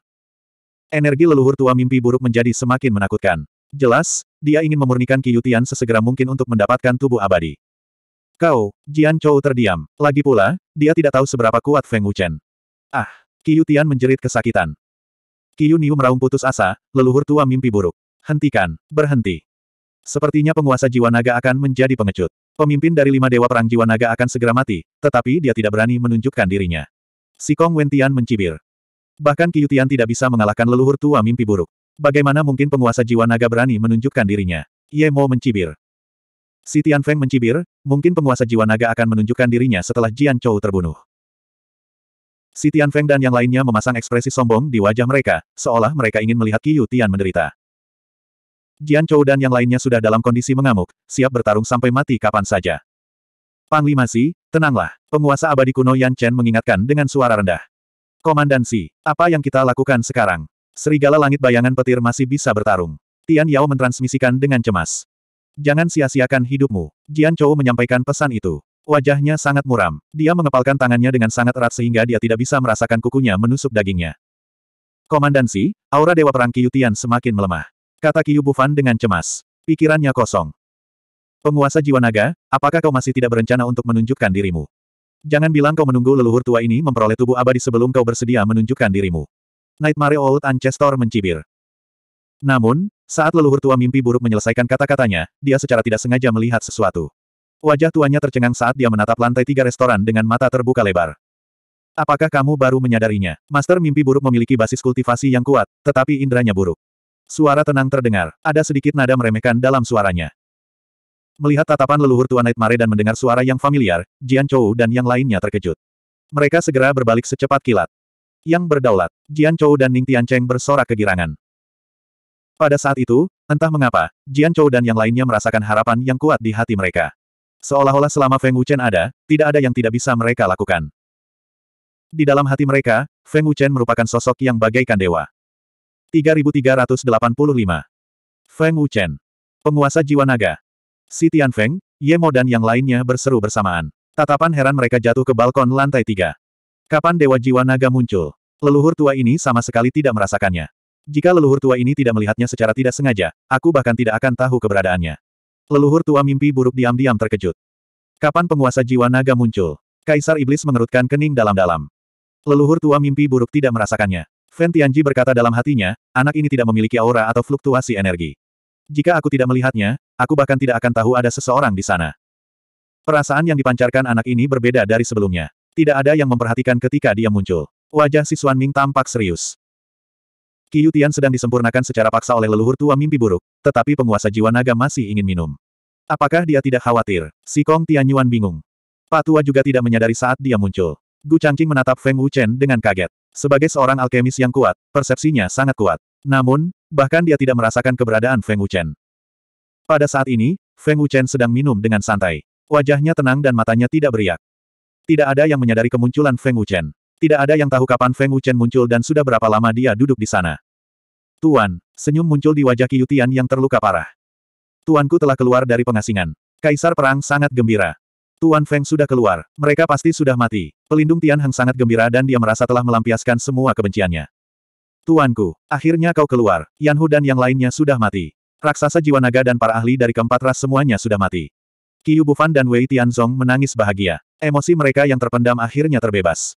Energi leluhur tua mimpi buruk menjadi semakin menakutkan. Jelas, dia ingin memurnikan Qiutian sesegera mungkin untuk mendapatkan tubuh abadi. Kau, Jian Chou terdiam. Lagi pula, dia tidak tahu seberapa kuat Feng Wuchen. Ah, Qiutian menjerit kesakitan. Qiuniu meraung putus asa, leluhur tua mimpi buruk. Hentikan, berhenti. Sepertinya penguasa jiwa naga akan menjadi pengecut. Pemimpin dari lima dewa perang jiwa naga akan segera mati, tetapi dia tidak berani menunjukkan dirinya. Si Kong Wentian mencibir. Bahkan Kiyutian tidak bisa mengalahkan leluhur tua mimpi buruk. Bagaimana mungkin penguasa jiwa naga berani menunjukkan dirinya? Ye Mo mencibir. Si Feng mencibir, mungkin penguasa jiwa naga akan menunjukkan dirinya setelah Jian Chou terbunuh. Si Feng dan yang lainnya memasang ekspresi sombong di wajah mereka, seolah mereka ingin melihat Qiu Tian menderita. Jian Chou dan yang lainnya sudah dalam kondisi mengamuk, siap bertarung sampai mati kapan saja. Panglima Si, tenanglah. Penguasa abadi kuno Yan Chen mengingatkan dengan suara rendah. Komandan Si, apa yang kita lakukan sekarang? Serigala langit bayangan petir masih bisa bertarung. Tian Yao mentransmisikan dengan cemas. Jangan sia-siakan hidupmu. Jian Chou menyampaikan pesan itu. Wajahnya sangat muram. Dia mengepalkan tangannya dengan sangat erat sehingga dia tidak bisa merasakan kukunya menusuk dagingnya. Komandansi, aura Dewa Perang Kiyutian semakin melemah. Kata Qiu Bufan dengan cemas. Pikirannya kosong. Penguasa jiwa naga, apakah kau masih tidak berencana untuk menunjukkan dirimu? Jangan bilang kau menunggu leluhur tua ini memperoleh tubuh abadi sebelum kau bersedia menunjukkan dirimu. Nightmare Old Ancestor mencibir. Namun, saat leluhur tua mimpi buruk menyelesaikan kata-katanya, dia secara tidak sengaja melihat sesuatu. Wajah tuanya tercengang saat dia menatap lantai tiga restoran dengan mata terbuka lebar. Apakah kamu baru menyadarinya? Master mimpi buruk memiliki basis kultivasi yang kuat, tetapi inderanya buruk. Suara tenang terdengar, ada sedikit nada meremehkan dalam suaranya. Melihat tatapan leluhur Tuan Nightmare dan mendengar suara yang familiar, Jian Chou dan yang lainnya terkejut. Mereka segera berbalik secepat kilat. Yang berdaulat, Jian Chou dan Ning Tiancheng bersorak kegirangan. Pada saat itu, entah mengapa, Jian Chou dan yang lainnya merasakan harapan yang kuat di hati mereka. Seolah-olah selama Feng Wuchen ada, tidak ada yang tidak bisa mereka lakukan. Di dalam hati mereka, Feng Wuchen merupakan sosok yang bagaikan dewa. 3385. Feng Wuchen. Penguasa jiwa naga. Si Ye Mo dan yang lainnya berseru bersamaan. Tatapan heran mereka jatuh ke balkon lantai tiga. Kapan Dewa Jiwa Naga muncul? Leluhur tua ini sama sekali tidak merasakannya. Jika leluhur tua ini tidak melihatnya secara tidak sengaja, aku bahkan tidak akan tahu keberadaannya. Leluhur tua mimpi buruk diam-diam terkejut. Kapan penguasa jiwa naga muncul? Kaisar Iblis mengerutkan kening dalam-dalam. Leluhur tua mimpi buruk tidak merasakannya. Fan Tianji berkata dalam hatinya, anak ini tidak memiliki aura atau fluktuasi energi. Jika aku tidak melihatnya, aku bahkan tidak akan tahu ada seseorang di sana. Perasaan yang dipancarkan anak ini berbeda dari sebelumnya. Tidak ada yang memperhatikan ketika dia muncul. Wajah si Suan Ming tampak serius. Qi Yutian sedang disempurnakan secara paksa oleh leluhur tua mimpi buruk, tetapi penguasa jiwa naga masih ingin minum. Apakah dia tidak khawatir? Si Kong Tianyuan bingung. Pak tua juga tidak menyadari saat dia muncul. Gu Changqing menatap Feng Wuchen dengan kaget. Sebagai seorang alkemis yang kuat, persepsinya sangat kuat. Namun, bahkan dia tidak merasakan keberadaan Feng Wuchen. Pada saat ini, Feng Wuchen sedang minum dengan santai. Wajahnya tenang dan matanya tidak beriak. Tidak ada yang menyadari kemunculan Feng Wuchen. Tidak ada yang tahu kapan Feng Wuchen muncul dan sudah berapa lama dia duduk di sana. Tuan, senyum muncul di wajah Tian yang terluka parah. Tuanku telah keluar dari pengasingan. Kaisar perang sangat gembira. Tuan Feng sudah keluar, mereka pasti sudah mati. Pelindung Tian Heng sangat gembira dan dia merasa telah melampiaskan semua kebenciannya. Tuanku, akhirnya kau keluar, Yan Hu dan yang lainnya sudah mati. Raksasa jiwa naga dan para ahli dari keempat ras semuanya sudah mati. Qiu Bufan dan Wei Tianzong menangis bahagia. Emosi mereka yang terpendam akhirnya terbebas.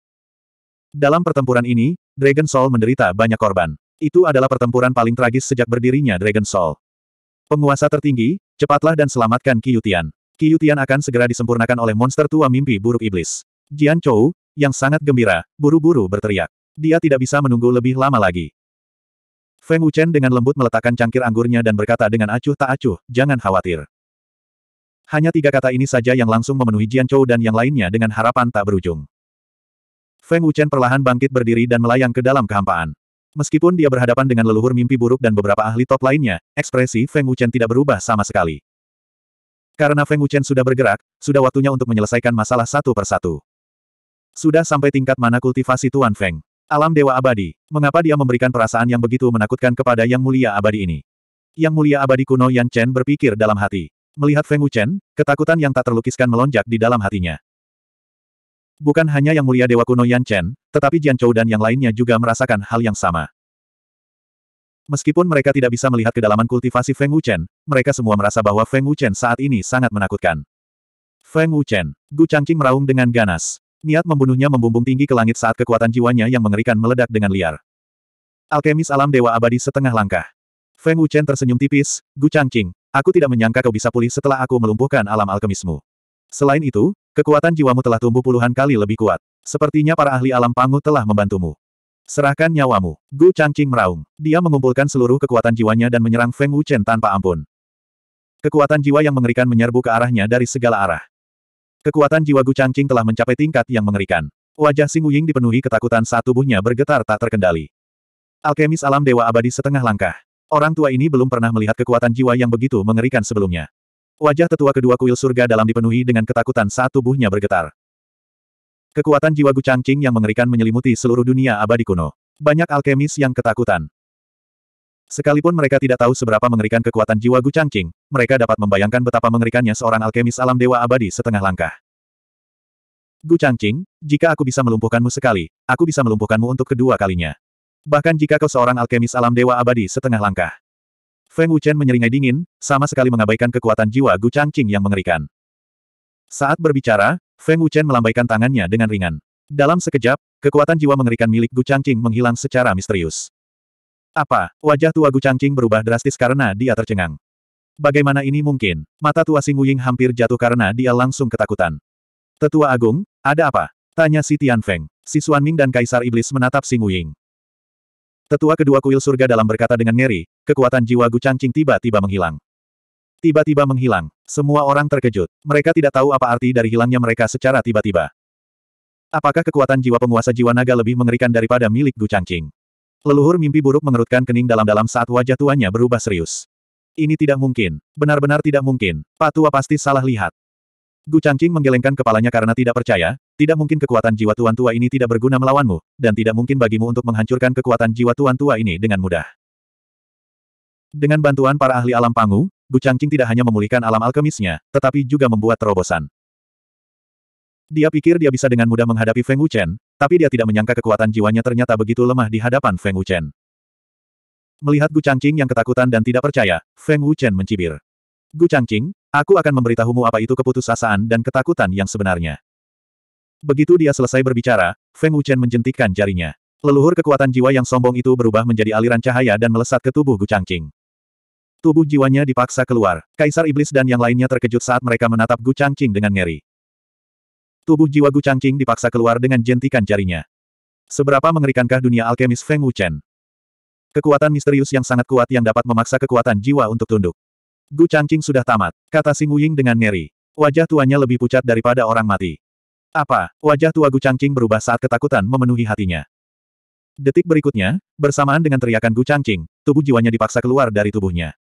Dalam pertempuran ini, Dragon Soul menderita banyak korban. Itu adalah pertempuran paling tragis sejak berdirinya Dragon Soul. Penguasa tertinggi, cepatlah dan selamatkan Qiu Tian. Qiyutian akan segera disempurnakan oleh monster tua mimpi buruk iblis. Jian Chou, yang sangat gembira, buru-buru berteriak. Dia tidak bisa menunggu lebih lama lagi. Feng Wuchen dengan lembut meletakkan cangkir anggurnya dan berkata dengan acuh tak acuh, jangan khawatir. Hanya tiga kata ini saja yang langsung memenuhi Jian Chou dan yang lainnya dengan harapan tak berujung. Feng Wuchen perlahan bangkit berdiri dan melayang ke dalam kehampaan. Meskipun dia berhadapan dengan leluhur mimpi buruk dan beberapa ahli top lainnya, ekspresi Feng Wuchen tidak berubah sama sekali. Karena Feng Wuchen sudah bergerak, sudah waktunya untuk menyelesaikan masalah satu persatu. Sudah sampai tingkat mana kultivasi Tuan Feng. Alam Dewa Abadi. Mengapa dia memberikan perasaan yang begitu menakutkan kepada Yang Mulia Abadi ini? Yang Mulia Abadi kuno Yan Chen berpikir dalam hati. Melihat Feng Wuchen, ketakutan yang tak terlukiskan melonjak di dalam hatinya. Bukan hanya Yang Mulia Dewa Kuno Yan Chen, tetapi Jian Chou dan yang lainnya juga merasakan hal yang sama. Meskipun mereka tidak bisa melihat kedalaman kultivasi Feng Wuchen, mereka semua merasa bahwa Feng Wuchen saat ini sangat menakutkan. Feng Wuchen, Gu Changqing meraung dengan ganas. Niat membunuhnya membumbung tinggi ke langit saat kekuatan jiwanya yang mengerikan meledak dengan liar. Alkemis alam dewa abadi setengah langkah. Feng Wuchen tersenyum tipis, Gu Changqing, aku tidak menyangka kau bisa pulih setelah aku melumpuhkan alam alkemismu. Selain itu, kekuatan jiwamu telah tumbuh puluhan kali lebih kuat. Sepertinya para ahli alam pangu telah membantumu. Serahkan nyawamu. Gu Changqing meraung. Dia mengumpulkan seluruh kekuatan jiwanya dan menyerang Feng Wuchen tanpa ampun. Kekuatan jiwa yang mengerikan menyerbu ke arahnya dari segala arah. Kekuatan jiwa Gu Changqing telah mencapai tingkat yang mengerikan. Wajah Sing Wuying dipenuhi ketakutan saat tubuhnya bergetar tak terkendali. Alkemis alam dewa abadi setengah langkah. Orang tua ini belum pernah melihat kekuatan jiwa yang begitu mengerikan sebelumnya. Wajah tetua kedua kuil surga dalam dipenuhi dengan ketakutan saat tubuhnya bergetar. Kekuatan jiwa Gu Changqing yang mengerikan menyelimuti seluruh dunia abadi kuno. Banyak alkemis yang ketakutan. Sekalipun mereka tidak tahu seberapa mengerikan kekuatan jiwa Gu Changqing, mereka dapat membayangkan betapa mengerikannya seorang alkemis alam dewa abadi setengah langkah. Gu Changqing, jika aku bisa melumpuhkanmu sekali, aku bisa melumpuhkanmu untuk kedua kalinya. Bahkan jika kau seorang alkemis alam dewa abadi setengah langkah. Feng Wuchen menyeringai dingin, sama sekali mengabaikan kekuatan jiwa Gu Changqing yang mengerikan. Saat berbicara, Feng Wuchen melambaikan tangannya dengan ringan. Dalam sekejap, kekuatan jiwa mengerikan milik Gu Changqing menghilang secara misterius. Apa? Wajah tua Gu Changqing berubah drastis karena dia tercengang. Bagaimana ini mungkin? Mata tua Sing Wuying hampir jatuh karena dia langsung ketakutan. Tetua Agung, ada apa? Tanya si Tian Feng, Si Xuanming dan Kaisar Iblis menatap Sing Wuying. Tetua kedua kuil surga dalam berkata dengan ngeri, kekuatan jiwa Gu Changqing tiba-tiba menghilang. Tiba-tiba menghilang. Semua orang terkejut. Mereka tidak tahu apa arti dari hilangnya mereka secara tiba-tiba. Apakah kekuatan jiwa penguasa jiwa naga lebih mengerikan daripada milik Gu Changqing? Leluhur mimpi buruk mengerutkan kening dalam-dalam saat wajah tuanya berubah serius. Ini tidak mungkin. Benar-benar tidak mungkin. Pak tua pasti salah lihat. Gu Changqing menggelengkan kepalanya karena tidak percaya, tidak mungkin kekuatan jiwa tuan tua ini tidak berguna melawanmu, dan tidak mungkin bagimu untuk menghancurkan kekuatan jiwa tuan tua ini dengan mudah. Dengan bantuan para ahli alam pangu, Bu Changqing tidak hanya memulihkan alam alkemisnya, tetapi juga membuat terobosan. Dia pikir dia bisa dengan mudah menghadapi Feng Wuchen, tapi dia tidak menyangka kekuatan jiwanya ternyata begitu lemah di hadapan Feng Wuchen. Melihat Gu Changqing yang ketakutan dan tidak percaya, Feng Wuchen mencibir. Gu Changqing, aku akan memberitahumu apa itu keputusasaan dan ketakutan yang sebenarnya. Begitu dia selesai berbicara, Feng Wuchen menjentikkan jarinya. Leluhur kekuatan jiwa yang sombong itu berubah menjadi aliran cahaya dan melesat ke tubuh Gu Changqing. Tubuh jiwanya dipaksa keluar. Kaisar Iblis dan yang lainnya terkejut saat mereka menatap Gu Changqing dengan ngeri. Tubuh jiwa Gu Changqing dipaksa keluar dengan jentikan jarinya. Seberapa mengerikankah dunia alkemis Feng Wuchen? Kekuatan misterius yang sangat kuat yang dapat memaksa kekuatan jiwa untuk tunduk. Gu Changqing sudah tamat, kata Sing Wuying dengan ngeri. Wajah tuanya lebih pucat daripada orang mati. Apa? Wajah tua Gu Changqing berubah saat ketakutan memenuhi hatinya. Detik berikutnya, bersamaan dengan teriakan Gu Changqing, tubuh jiwanya dipaksa keluar dari tubuhnya.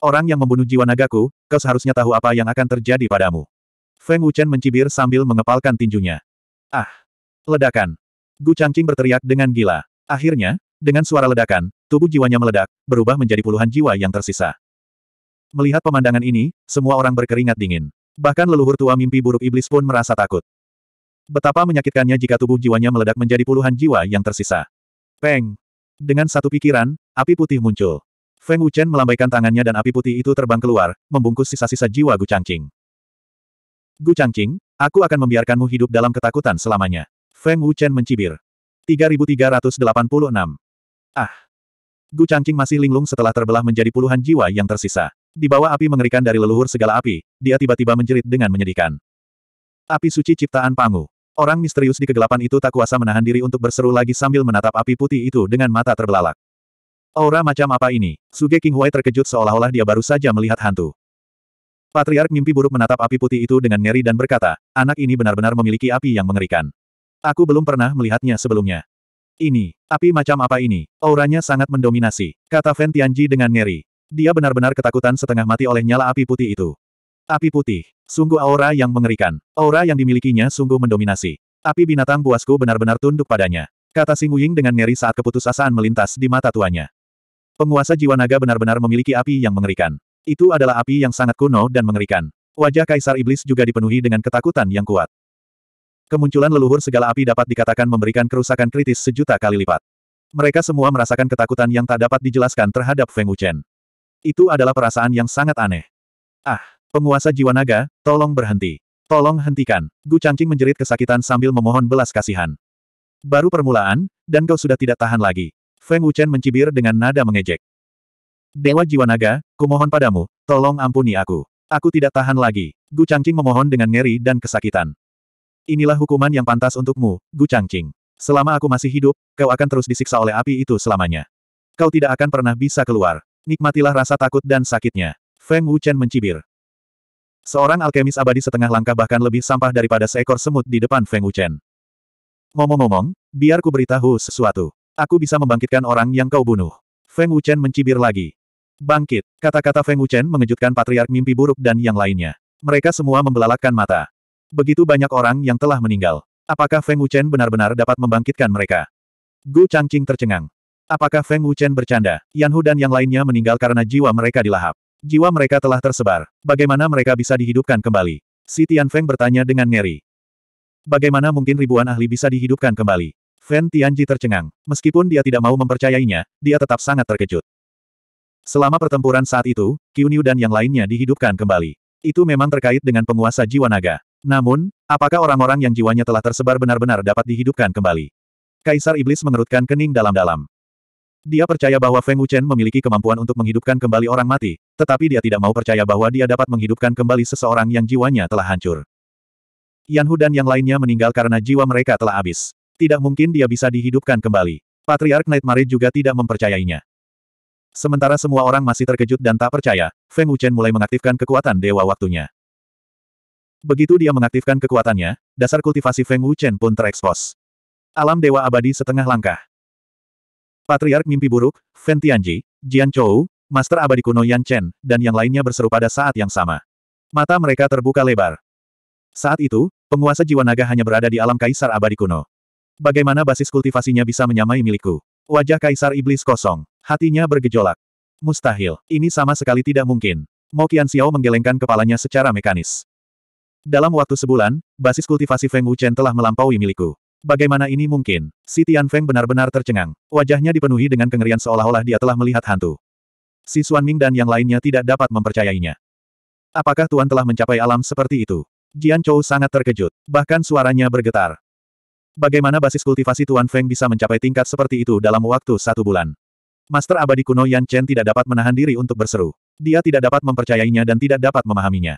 Orang yang membunuh jiwa nagaku, kau seharusnya tahu apa yang akan terjadi padamu. Feng Wuchen mencibir sambil mengepalkan tinjunya. Ah! Ledakan! Gu Changqing berteriak dengan gila. Akhirnya, dengan suara ledakan, tubuh jiwanya meledak, berubah menjadi puluhan jiwa yang tersisa. Melihat pemandangan ini, semua orang berkeringat dingin. Bahkan leluhur tua mimpi buruk iblis pun merasa takut. Betapa menyakitkannya jika tubuh jiwanya meledak menjadi puluhan jiwa yang tersisa. Peng! Dengan satu pikiran, api putih muncul. Feng Wuchen melambaikan tangannya dan api putih itu terbang keluar, membungkus sisa-sisa jiwa Gu Changqing. Gu Changqing, aku akan membiarkanmu hidup dalam ketakutan selamanya. Feng Wuchen mencibir. 3386. Ah. Gu Changqing masih linglung setelah terbelah menjadi puluhan jiwa yang tersisa. Di bawah api mengerikan dari leluhur segala api, dia tiba-tiba menjerit dengan menyedihkan. Api suci ciptaan Pangu. Orang misterius di kegelapan itu tak kuasa menahan diri untuk berseru lagi sambil menatap api putih itu dengan mata terbelalak. Aura macam apa ini? Suge King Huai terkejut seolah-olah dia baru saja melihat hantu. Patriark mimpi buruk menatap api putih itu dengan ngeri dan berkata, anak ini benar-benar memiliki api yang mengerikan. Aku belum pernah melihatnya sebelumnya. Ini, api macam apa ini? Auranya sangat mendominasi, kata Fen Tianji dengan ngeri. Dia benar-benar ketakutan setengah mati oleh nyala api putih itu. Api putih, sungguh aura yang mengerikan. Aura yang dimilikinya sungguh mendominasi. Api binatang buasku benar-benar tunduk padanya. Kata Sing Wuying dengan ngeri saat keputusasaan melintas di mata tuanya. Penguasa jiwa naga benar-benar memiliki api yang mengerikan. Itu adalah api yang sangat kuno dan mengerikan. Wajah Kaisar Iblis juga dipenuhi dengan ketakutan yang kuat. Kemunculan leluhur segala api dapat dikatakan memberikan kerusakan kritis sejuta kali lipat. Mereka semua merasakan ketakutan yang tak dapat dijelaskan terhadap Feng Wuchen. Itu adalah perasaan yang sangat aneh. Ah, penguasa jiwa naga, tolong berhenti. Tolong hentikan. Gu Changqing menjerit kesakitan sambil memohon belas kasihan. Baru permulaan, dan kau sudah tidak tahan lagi. Feng Wuchen mencibir dengan nada mengejek. Dewa Jiwa Naga, kumohon padamu, tolong ampuni aku. Aku tidak tahan lagi. Gu Changqing memohon dengan ngeri dan kesakitan. Inilah hukuman yang pantas untukmu, Gu Changqing. Selama aku masih hidup, kau akan terus disiksa oleh api itu selamanya. Kau tidak akan pernah bisa keluar. Nikmatilah rasa takut dan sakitnya. Feng Wuchen mencibir. Seorang alkemis abadi setengah langkah bahkan lebih sampah daripada seekor semut di depan Feng Wuchen. Ngomong-ngomong, biar ku beritahu sesuatu. Aku bisa membangkitkan orang yang kau bunuh. Feng Wuchen mencibir lagi. Bangkit. Kata-kata Feng Wuchen mengejutkan patriark mimpi buruk dan yang lainnya. Mereka semua membelalakkan mata. Begitu banyak orang yang telah meninggal. Apakah Feng Wuchen benar-benar dapat membangkitkan mereka? Gu Changqing tercengang. Apakah Feng Wuchen bercanda? Yan Hu dan yang lainnya meninggal karena jiwa mereka dilahap. Jiwa mereka telah tersebar. Bagaimana mereka bisa dihidupkan kembali? Si Tian Feng bertanya dengan ngeri. Bagaimana mungkin ribuan ahli bisa dihidupkan kembali? Fan Tianji tercengang. Meskipun dia tidak mau mempercayainya, dia tetap sangat terkejut. Selama pertempuran saat itu, Yu dan yang lainnya dihidupkan kembali. Itu memang terkait dengan penguasa jiwa naga. Namun, apakah orang-orang yang jiwanya telah tersebar benar-benar dapat dihidupkan kembali? Kaisar Iblis mengerutkan kening dalam-dalam. Dia percaya bahwa Feng Wuchen memiliki kemampuan untuk menghidupkan kembali orang mati, tetapi dia tidak mau percaya bahwa dia dapat menghidupkan kembali seseorang yang jiwanya telah hancur. Yan Hu dan yang lainnya meninggal karena jiwa mereka telah habis. Tidak mungkin dia bisa dihidupkan kembali. Patriark Nightmare juga tidak mempercayainya. Sementara semua orang masih terkejut dan tak percaya, Feng Wuchen mulai mengaktifkan kekuatan dewa waktunya. Begitu dia mengaktifkan kekuatannya, dasar kultivasi Feng Wuchen pun terekspos. Alam dewa abadi setengah langkah. Patriark mimpi buruk, Fen Tianji, Jian Chou, Master abadi kuno Yan Chen, dan yang lainnya berseru pada saat yang sama. Mata mereka terbuka lebar. Saat itu, penguasa jiwa naga hanya berada di alam kaisar abadi kuno. Bagaimana basis kultivasinya bisa menyamai milikku? Wajah Kaisar Iblis kosong. Hatinya bergejolak. Mustahil. Ini sama sekali tidak mungkin. Mo Xiao menggelengkan kepalanya secara mekanis. Dalam waktu sebulan, basis kultivasi Feng Wuchen telah melampaui milikku. Bagaimana ini mungkin? Si Tian Feng benar-benar tercengang. Wajahnya dipenuhi dengan kengerian seolah-olah dia telah melihat hantu. Si Xuan Ming dan yang lainnya tidak dapat mempercayainya. Apakah Tuan telah mencapai alam seperti itu? Jian Chou sangat terkejut. Bahkan suaranya bergetar. Bagaimana basis kultivasi Tuan Feng bisa mencapai tingkat seperti itu dalam waktu satu bulan? Master abadi kuno Yan Chen tidak dapat menahan diri untuk berseru. Dia tidak dapat mempercayainya dan tidak dapat memahaminya.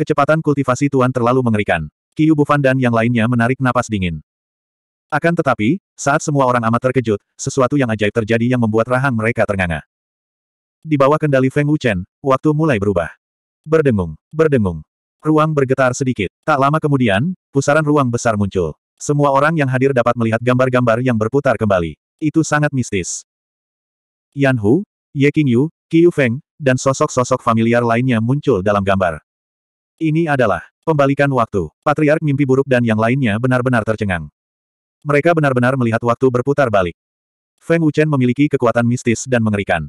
Kecepatan kultivasi Tuan terlalu mengerikan. Qiu Bufan dan yang lainnya menarik napas dingin. Akan tetapi, saat semua orang amat terkejut, sesuatu yang ajaib terjadi yang membuat rahang mereka ternganga. Di bawah kendali Feng Wuchen, waktu mulai berubah. Berdengung, berdengung. Ruang bergetar sedikit. Tak lama kemudian, pusaran ruang besar muncul. Semua orang yang hadir dapat melihat gambar-gambar yang berputar kembali. Itu sangat mistis. Yan Hu, Ye Qingyu, Qiu Feng, dan sosok-sosok familiar lainnya muncul dalam gambar. Ini adalah pembalikan waktu. Patriark mimpi buruk dan yang lainnya benar-benar tercengang. Mereka benar-benar melihat waktu berputar balik. Feng Wuchen memiliki kekuatan mistis dan mengerikan.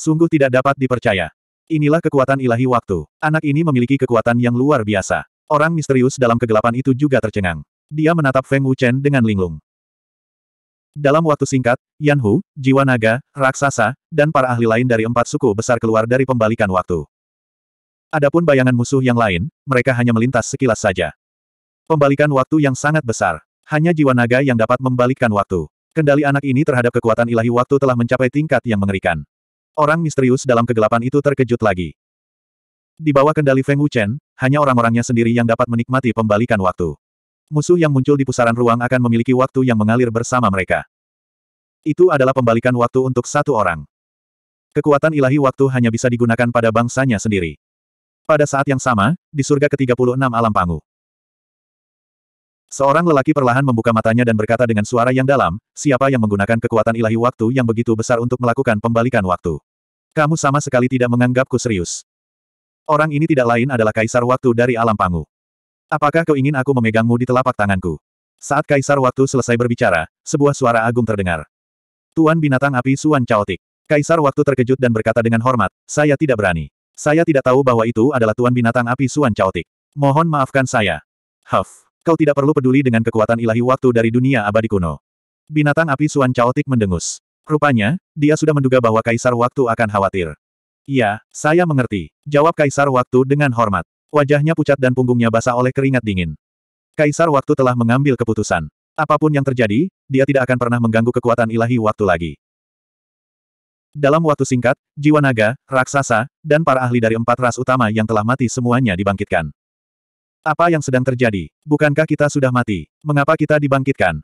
Sungguh tidak dapat dipercaya. Inilah kekuatan ilahi waktu. Anak ini memiliki kekuatan yang luar biasa. Orang misterius dalam kegelapan itu juga tercengang. Dia menatap Feng Wuchen dengan linglung. Dalam waktu singkat, Yan Hu, Jiwa Naga, Raksasa, dan para ahli lain dari empat suku besar keluar dari pembalikan waktu. Adapun bayangan musuh yang lain, mereka hanya melintas sekilas saja. Pembalikan waktu yang sangat besar. Hanya jiwa naga yang dapat membalikkan waktu. Kendali anak ini terhadap kekuatan ilahi waktu telah mencapai tingkat yang mengerikan. Orang misterius dalam kegelapan itu terkejut lagi. Di bawah kendali Feng Wuchen, hanya orang-orangnya sendiri yang dapat menikmati pembalikan waktu. Musuh yang muncul di pusaran ruang akan memiliki waktu yang mengalir bersama mereka. Itu adalah pembalikan waktu untuk satu orang. Kekuatan ilahi waktu hanya bisa digunakan pada bangsanya sendiri. Pada saat yang sama, di surga ke-36 alam pangu. Seorang lelaki perlahan membuka matanya dan berkata dengan suara yang dalam, siapa yang menggunakan kekuatan ilahi waktu yang begitu besar untuk melakukan pembalikan waktu? Kamu sama sekali tidak menganggapku serius. Orang ini tidak lain adalah kaisar waktu dari alam pangu. Apakah kau ingin aku memegangmu di telapak tanganku? Saat Kaisar Waktu selesai berbicara, sebuah suara agung terdengar. Tuan binatang api Suan Chaotic. Kaisar Waktu terkejut dan berkata dengan hormat, saya tidak berani. Saya tidak tahu bahwa itu adalah Tuan binatang api Suan Chaotic. Mohon maafkan saya. Huff, kau tidak perlu peduli dengan kekuatan ilahi waktu dari dunia abadi kuno. Binatang api Suan Chaotic mendengus. Rupanya, dia sudah menduga bahwa Kaisar Waktu akan khawatir. Iya, saya mengerti. Jawab Kaisar Waktu dengan hormat. Wajahnya pucat dan punggungnya basah oleh keringat dingin. Kaisar waktu telah mengambil keputusan. Apapun yang terjadi, dia tidak akan pernah mengganggu kekuatan ilahi waktu lagi. Dalam waktu singkat, jiwa naga, raksasa, dan para ahli dari empat ras utama yang telah mati semuanya dibangkitkan. Apa yang sedang terjadi? Bukankah kita sudah mati? Mengapa kita dibangkitkan?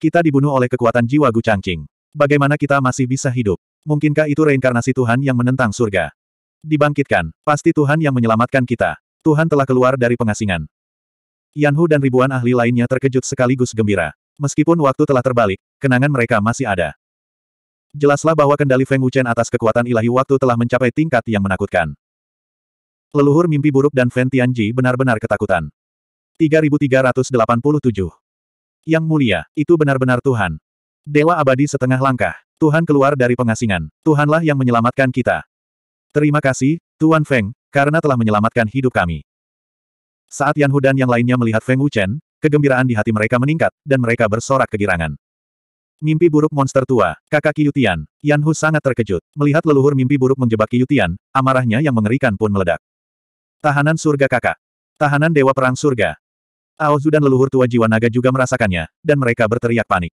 Kita dibunuh oleh kekuatan jiwa Gu Changqing. Bagaimana kita masih bisa hidup? Mungkinkah itu reinkarnasi Tuhan yang menentang surga? Dibangkitkan, pasti Tuhan yang menyelamatkan kita. Tuhan telah keluar dari pengasingan. Yanhu dan ribuan ahli lainnya terkejut sekaligus gembira. Meskipun waktu telah terbalik, kenangan mereka masih ada. Jelaslah bahwa kendali Feng Wuchen atas kekuatan ilahi waktu telah mencapai tingkat yang menakutkan. Leluhur mimpi buruk dan Feng Tianji benar-benar ketakutan. 3387 Yang mulia, itu benar-benar Tuhan. Dewa abadi setengah langkah. Tuhan keluar dari pengasingan. Tuhanlah yang menyelamatkan kita. Terima kasih, Tuan Feng, karena telah menyelamatkan hidup kami. Saat Yan Hu dan yang lainnya melihat Feng Wuchen, kegembiraan di hati mereka meningkat, dan mereka bersorak kegirangan. Mimpi buruk monster tua, kakak Qiyutian, Yan Hu sangat terkejut. Melihat leluhur mimpi buruk menjebak Qiyutian, amarahnya yang mengerikan pun meledak. Tahanan surga kakak. Tahanan dewa perang surga. Aozu dan leluhur tua jiwa naga juga merasakannya, dan mereka berteriak panik.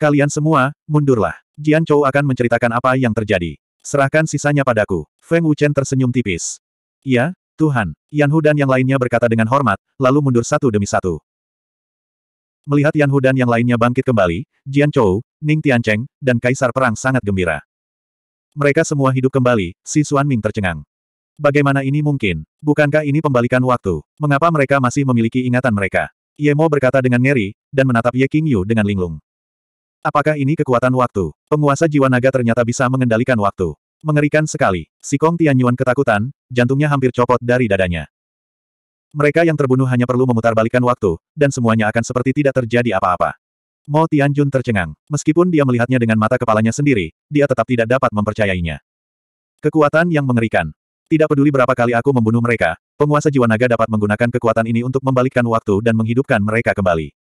Kalian semua, mundurlah. Jian Chou akan menceritakan apa yang terjadi. Serahkan sisanya padaku. Feng Wuchen tersenyum tipis. Ya, Tuhan. Yan Hu dan yang lainnya berkata dengan hormat, lalu mundur satu demi satu. Melihat Yan Hu dan yang lainnya bangkit kembali, Jian Chou, Ning Tiancheng, dan Kaisar Perang sangat gembira. Mereka semua hidup kembali, si Xuan Ming tercengang. Bagaimana ini mungkin? Bukankah ini pembalikan waktu? Mengapa mereka masih memiliki ingatan mereka? Ye Mo berkata dengan ngeri, dan menatap Ye King Yu dengan linglung. Apakah ini kekuatan waktu? Penguasa jiwa naga ternyata bisa mengendalikan waktu. Mengerikan sekali. Si Kong Tianyuan ketakutan, jantungnya hampir copot dari dadanya. Mereka yang terbunuh hanya perlu memutarbalikan waktu, dan semuanya akan seperti tidak terjadi apa-apa. Mo Tianjun tercengang. Meskipun dia melihatnya dengan mata kepalanya sendiri, dia tetap tidak dapat mempercayainya. Kekuatan yang mengerikan. Tidak peduli berapa kali aku membunuh mereka, penguasa jiwa naga dapat menggunakan kekuatan ini untuk membalikkan waktu dan menghidupkan mereka kembali.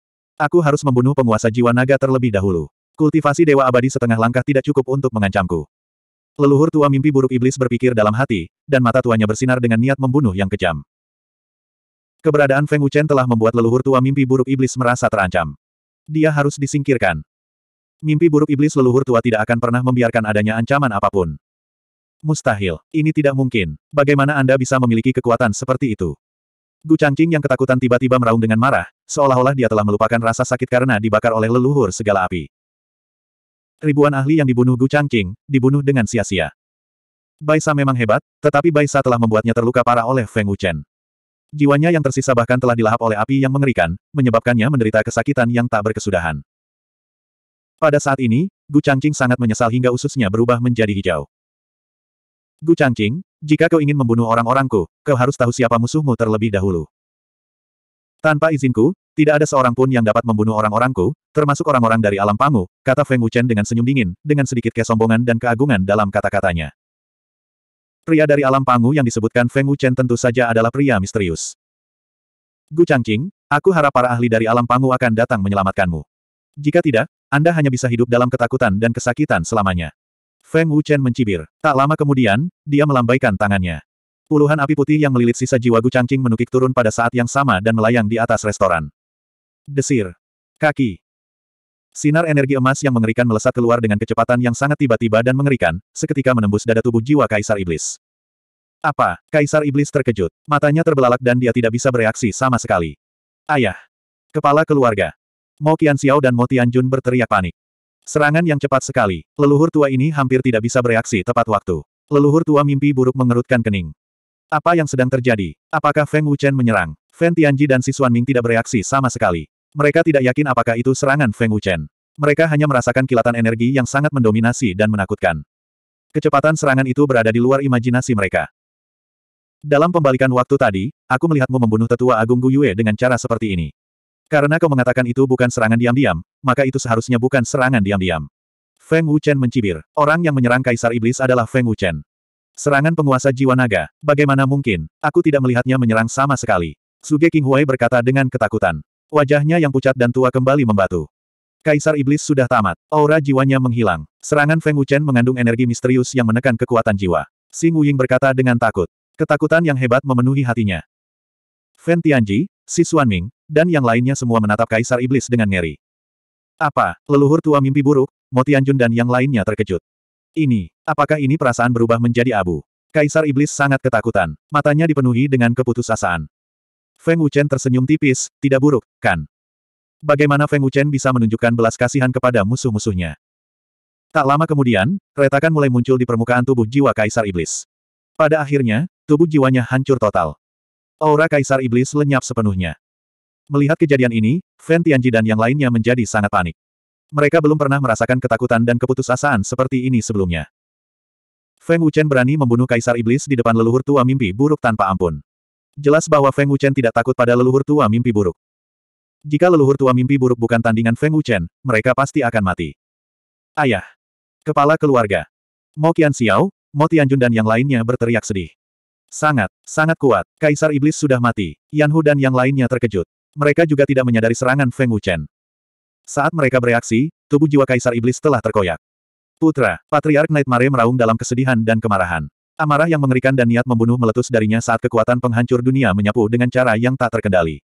Aku harus membunuh penguasa jiwa naga terlebih dahulu. Kultivasi Dewa Abadi setengah langkah tidak cukup untuk mengancamku. Leluhur tua mimpi buruk iblis berpikir dalam hati, dan mata tuanya bersinar dengan niat membunuh yang kejam. Keberadaan Feng Wuchen telah membuat leluhur tua mimpi buruk iblis merasa terancam. Dia harus disingkirkan. Mimpi buruk iblis leluhur tua tidak akan pernah membiarkan adanya ancaman apapun. Mustahil. Ini tidak mungkin. Bagaimana Anda bisa memiliki kekuatan seperti itu? Gu Changqing yang ketakutan tiba-tiba meraung dengan marah, seolah-olah dia telah melupakan rasa sakit karena dibakar oleh leluhur segala api. Ribuan ahli yang dibunuh Gu Changqing, dibunuh dengan sia-sia. Baisa memang hebat, tetapi Baisa telah membuatnya terluka parah oleh Feng Wuchen. Jiwanya yang tersisa bahkan telah dilahap oleh api yang mengerikan, menyebabkannya menderita kesakitan yang tak berkesudahan. Pada saat ini, Gu Changqing sangat menyesal hingga ususnya berubah menjadi hijau. Gu Changqing, jika kau ingin membunuh orang-orangku, kau harus tahu siapa musuhmu terlebih dahulu. Tanpa izinku, tidak ada seorang pun yang dapat membunuh orang-orangku, termasuk orang-orang dari alam pangu, kata Feng Wuchen dengan senyum dingin, dengan sedikit kesombongan dan keagungan dalam kata-katanya. Pria dari alam pangu yang disebutkan Feng Wuchen tentu saja adalah pria misterius. Gu Changqing, aku harap para ahli dari alam pangu akan datang menyelamatkanmu. Jika tidak, Anda hanya bisa hidup dalam ketakutan dan kesakitan selamanya. Feng Wuchen mencibir. Tak lama kemudian, dia melambaikan tangannya. Puluhan api putih yang melilit sisa jiwa Gu Changqing menukik turun pada saat yang sama dan melayang di atas restoran. Desir. Kaki. Sinar energi emas yang mengerikan melesat keluar dengan kecepatan yang sangat tiba-tiba dan mengerikan, seketika menembus dada tubuh jiwa Kaisar Iblis. Apa? Kaisar Iblis terkejut. Matanya terbelalak dan dia tidak bisa bereaksi sama sekali. Ayah. Kepala keluarga. Mo Qian Xiao dan Mo Jun berteriak panik. Serangan yang cepat sekali. Leluhur tua ini hampir tidak bisa bereaksi tepat waktu. Leluhur tua mimpi buruk mengerutkan kening. Apa yang sedang terjadi? Apakah Feng Wuchen menyerang? Feng Tianji dan si Xuanming tidak bereaksi sama sekali. Mereka tidak yakin apakah itu serangan Feng Wuchen. Mereka hanya merasakan kilatan energi yang sangat mendominasi dan menakutkan. Kecepatan serangan itu berada di luar imajinasi mereka. Dalam pembalikan waktu tadi, aku melihatmu membunuh tetua agung Guyue dengan cara seperti ini. Karena kau mengatakan itu bukan serangan diam-diam, maka itu seharusnya bukan serangan diam-diam. Feng Wuchen mencibir. Orang yang menyerang Kaisar Iblis adalah Feng Wuchen. Serangan penguasa jiwa naga, bagaimana mungkin, aku tidak melihatnya menyerang sama sekali. Suge King Huai berkata dengan ketakutan. Wajahnya yang pucat dan tua kembali membatu. Kaisar Iblis sudah tamat, aura jiwanya menghilang. Serangan Feng Wuchen mengandung energi misterius yang menekan kekuatan jiwa. Xing Wuying berkata dengan takut. Ketakutan yang hebat memenuhi hatinya. Feng Tianji, Si Ming, dan yang lainnya semua menatap Kaisar Iblis dengan ngeri. Apa, leluhur tua mimpi buruk, Mo Tianjun dan yang lainnya terkejut. Ini, apakah ini perasaan berubah menjadi abu? Kaisar Iblis sangat ketakutan, matanya dipenuhi dengan keputusasaan. Feng Wuchen tersenyum tipis, tidak buruk, kan? Bagaimana Feng Wuchen bisa menunjukkan belas kasihan kepada musuh-musuhnya? Tak lama kemudian, retakan mulai muncul di permukaan tubuh jiwa Kaisar Iblis. Pada akhirnya, tubuh jiwanya hancur total. Aura Kaisar Iblis lenyap sepenuhnya. Melihat kejadian ini, Feng Tianji dan yang lainnya menjadi sangat panik. Mereka belum pernah merasakan ketakutan dan keputusasaan seperti ini sebelumnya. Feng Wuchen berani membunuh Kaisar Iblis di depan leluhur tua mimpi buruk tanpa ampun. Jelas bahwa Feng Wuchen tidak takut pada leluhur tua mimpi buruk. Jika leluhur tua mimpi buruk bukan tandingan Feng Wuchen, mereka pasti akan mati. Ayah. Kepala keluarga. Mo Qian Xiao, Mo Tianjun dan yang lainnya berteriak sedih. Sangat, sangat kuat. Kaisar Iblis sudah mati. Yan Hu dan yang lainnya terkejut. Mereka juga tidak menyadari serangan Feng Wuchen. Saat mereka bereaksi, tubuh jiwa Kaisar Iblis telah terkoyak. Putra, Patriark Nightmare meraung dalam kesedihan dan kemarahan. Amarah yang mengerikan dan niat membunuh meletus darinya saat kekuatan penghancur dunia menyapu dengan cara yang tak terkendali.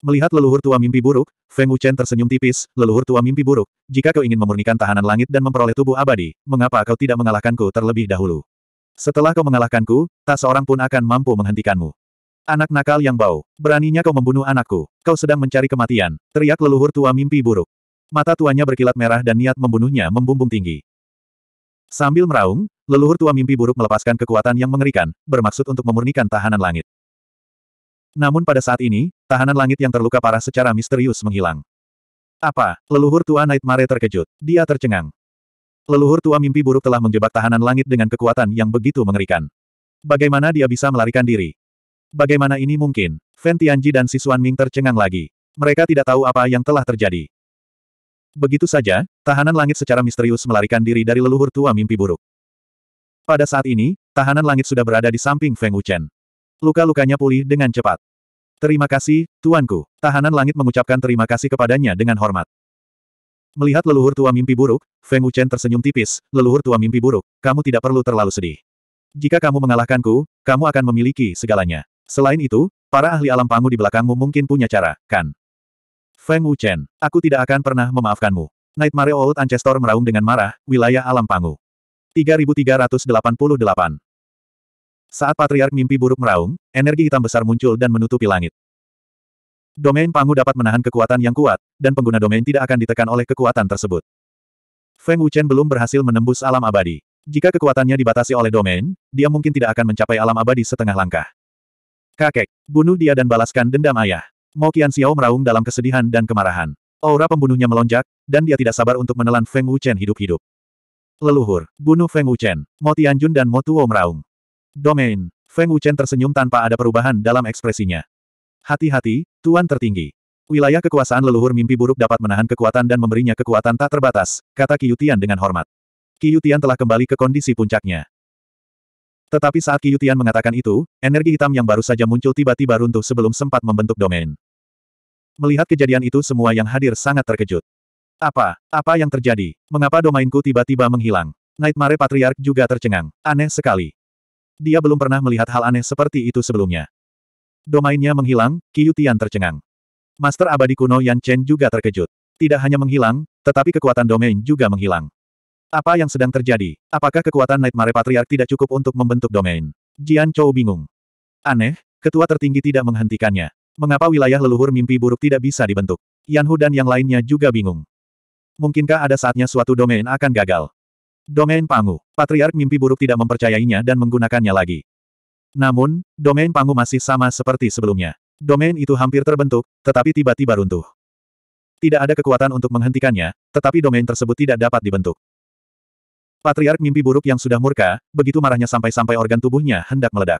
Melihat leluhur tua mimpi buruk, Feng Wuchen tersenyum tipis, leluhur tua mimpi buruk, jika kau ingin memurnikan tahanan langit dan memperoleh tubuh abadi, mengapa kau tidak mengalahkanku terlebih dahulu? Setelah kau mengalahkanku, tak seorang pun akan mampu menghentikanmu. Anak nakal yang bau, beraninya kau membunuh anakku, kau sedang mencari kematian, teriak leluhur tua mimpi buruk. Mata tuanya berkilat merah dan niat membunuhnya membumbung tinggi. Sambil meraung, leluhur tua mimpi buruk melepaskan kekuatan yang mengerikan, bermaksud untuk memurnikan tahanan langit. Namun pada saat ini, tahanan langit yang terluka parah secara misterius menghilang. Apa? Leluhur tua Nightmare terkejut. Dia tercengang. Leluhur tua mimpi buruk telah menjebak tahanan langit dengan kekuatan yang begitu mengerikan. Bagaimana dia bisa melarikan diri? Bagaimana ini mungkin? Fen Tianji dan Sisuan Ming tercengang lagi. Mereka tidak tahu apa yang telah terjadi. Begitu saja, tahanan langit secara misterius melarikan diri dari leluhur tua mimpi buruk. Pada saat ini, tahanan langit sudah berada di samping Feng Wuchen. Luka-lukanya pulih dengan cepat. Terima kasih, tuanku. Tahanan langit mengucapkan terima kasih kepadanya dengan hormat. Melihat leluhur tua mimpi buruk, Feng Wuchen tersenyum tipis, leluhur tua mimpi buruk, kamu tidak perlu terlalu sedih. Jika kamu mengalahkanku, kamu akan memiliki segalanya. Selain itu, para ahli alam pangu di belakangmu mungkin punya cara, kan? Feng Wuchen, aku tidak akan pernah memaafkanmu. Nightmare Old Ancestor meraung dengan marah, wilayah alam pangu. 3388 Saat Patriark mimpi buruk meraung, energi hitam besar muncul dan menutupi langit. Domain Pangu dapat menahan kekuatan yang kuat, dan pengguna domain tidak akan ditekan oleh kekuatan tersebut. Feng Wuchen belum berhasil menembus alam abadi. Jika kekuatannya dibatasi oleh domain, dia mungkin tidak akan mencapai alam abadi setengah langkah. Kakek, bunuh dia dan balaskan dendam ayah. Mo Qian Xiao meraung dalam kesedihan dan kemarahan. Aura pembunuhnya melonjak, dan dia tidak sabar untuk menelan Feng Wuchen hidup-hidup. Leluhur, bunuh Feng Wuchen. Mo Tianjun dan Mo Tuo meraung. Domain, Feng Wuchen tersenyum tanpa ada perubahan dalam ekspresinya. Hati-hati, Tuan tertinggi. Wilayah kekuasaan leluhur mimpi buruk dapat menahan kekuatan dan memberinya kekuatan tak terbatas, kata Qiyutian dengan hormat. Qiyutian telah kembali ke kondisi puncaknya. Tetapi saat Qiyutian mengatakan itu, energi hitam yang baru saja muncul tiba-tiba runtuh sebelum sempat membentuk domain. Melihat kejadian itu semua yang hadir sangat terkejut. Apa? Apa yang terjadi? Mengapa domainku tiba-tiba menghilang? Nightmare Patriarch juga tercengang. Aneh sekali. Dia belum pernah melihat hal aneh seperti itu sebelumnya. Domainnya menghilang, Qiyutian tercengang. Master abadi kuno Yan Chen juga terkejut. Tidak hanya menghilang, tetapi kekuatan domain juga menghilang. Apa yang sedang terjadi? Apakah kekuatan Nightmare Patriarch tidak cukup untuk membentuk domain? Jian Chou bingung. Aneh, ketua tertinggi tidak menghentikannya. Mengapa wilayah leluhur mimpi buruk tidak bisa dibentuk? Yan Hu dan yang lainnya juga bingung. Mungkinkah ada saatnya suatu domain akan gagal? Domain Pangu, Patriark mimpi buruk tidak mempercayainya dan menggunakannya lagi. Namun, domain Pangu masih sama seperti sebelumnya. Domain itu hampir terbentuk, tetapi tiba-tiba runtuh. Tidak ada kekuatan untuk menghentikannya, tetapi domain tersebut tidak dapat dibentuk. Patriark mimpi buruk yang sudah murka, begitu marahnya sampai-sampai organ tubuhnya hendak meledak.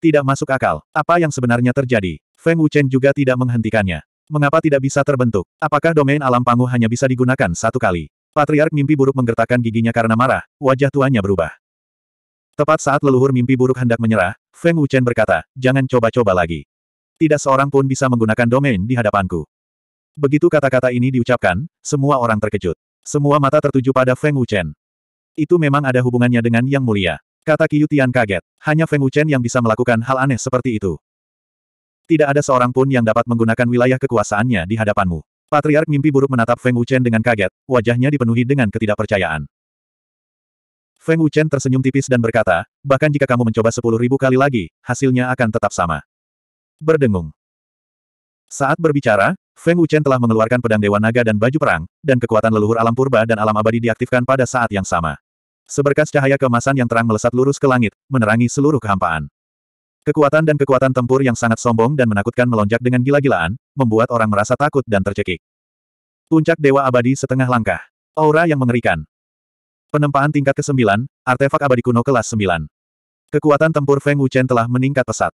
Tidak masuk akal. Apa yang sebenarnya terjadi? Feng Wuchen juga tidak menghentikannya. Mengapa tidak bisa terbentuk? Apakah domain alam panggu hanya bisa digunakan satu kali? Patriark mimpi buruk menggertakkan giginya karena marah, wajah tuanya berubah. Tepat saat leluhur mimpi buruk hendak menyerah, Feng Wuchen berkata, jangan coba-coba lagi. Tidak seorang pun bisa menggunakan domain di hadapanku. Begitu kata-kata ini diucapkan, semua orang terkejut. Semua mata tertuju pada Feng Wuchen. Itu memang ada hubungannya dengan Yang Mulia. Kata Qiu kaget. Hanya Feng Wuchen yang bisa melakukan hal aneh seperti itu. Tidak ada seorang pun yang dapat menggunakan wilayah kekuasaannya di hadapanmu. Patriark mimpi buruk menatap Feng Wuchen dengan kaget, wajahnya dipenuhi dengan ketidakpercayaan. Feng Wuchen tersenyum tipis dan berkata, bahkan jika kamu mencoba sepuluh ribu kali lagi, hasilnya akan tetap sama. Berdengung. Saat berbicara, Feng Wuchen telah mengeluarkan pedang Dewa Naga dan baju perang, dan kekuatan leluhur alam purba dan alam abadi diaktifkan pada saat yang sama. Seberkas cahaya kemasan yang terang melesat lurus ke langit, menerangi seluruh kehampaan. Kekuatan dan kekuatan tempur yang sangat sombong dan menakutkan melonjak dengan gila-gilaan, membuat orang merasa takut dan tercekik. Puncak Dewa Abadi setengah langkah. Aura yang mengerikan. Penempaan tingkat ke-9, artefak abadi kuno kelas 9. Kekuatan tempur Feng Wuchen telah meningkat pesat.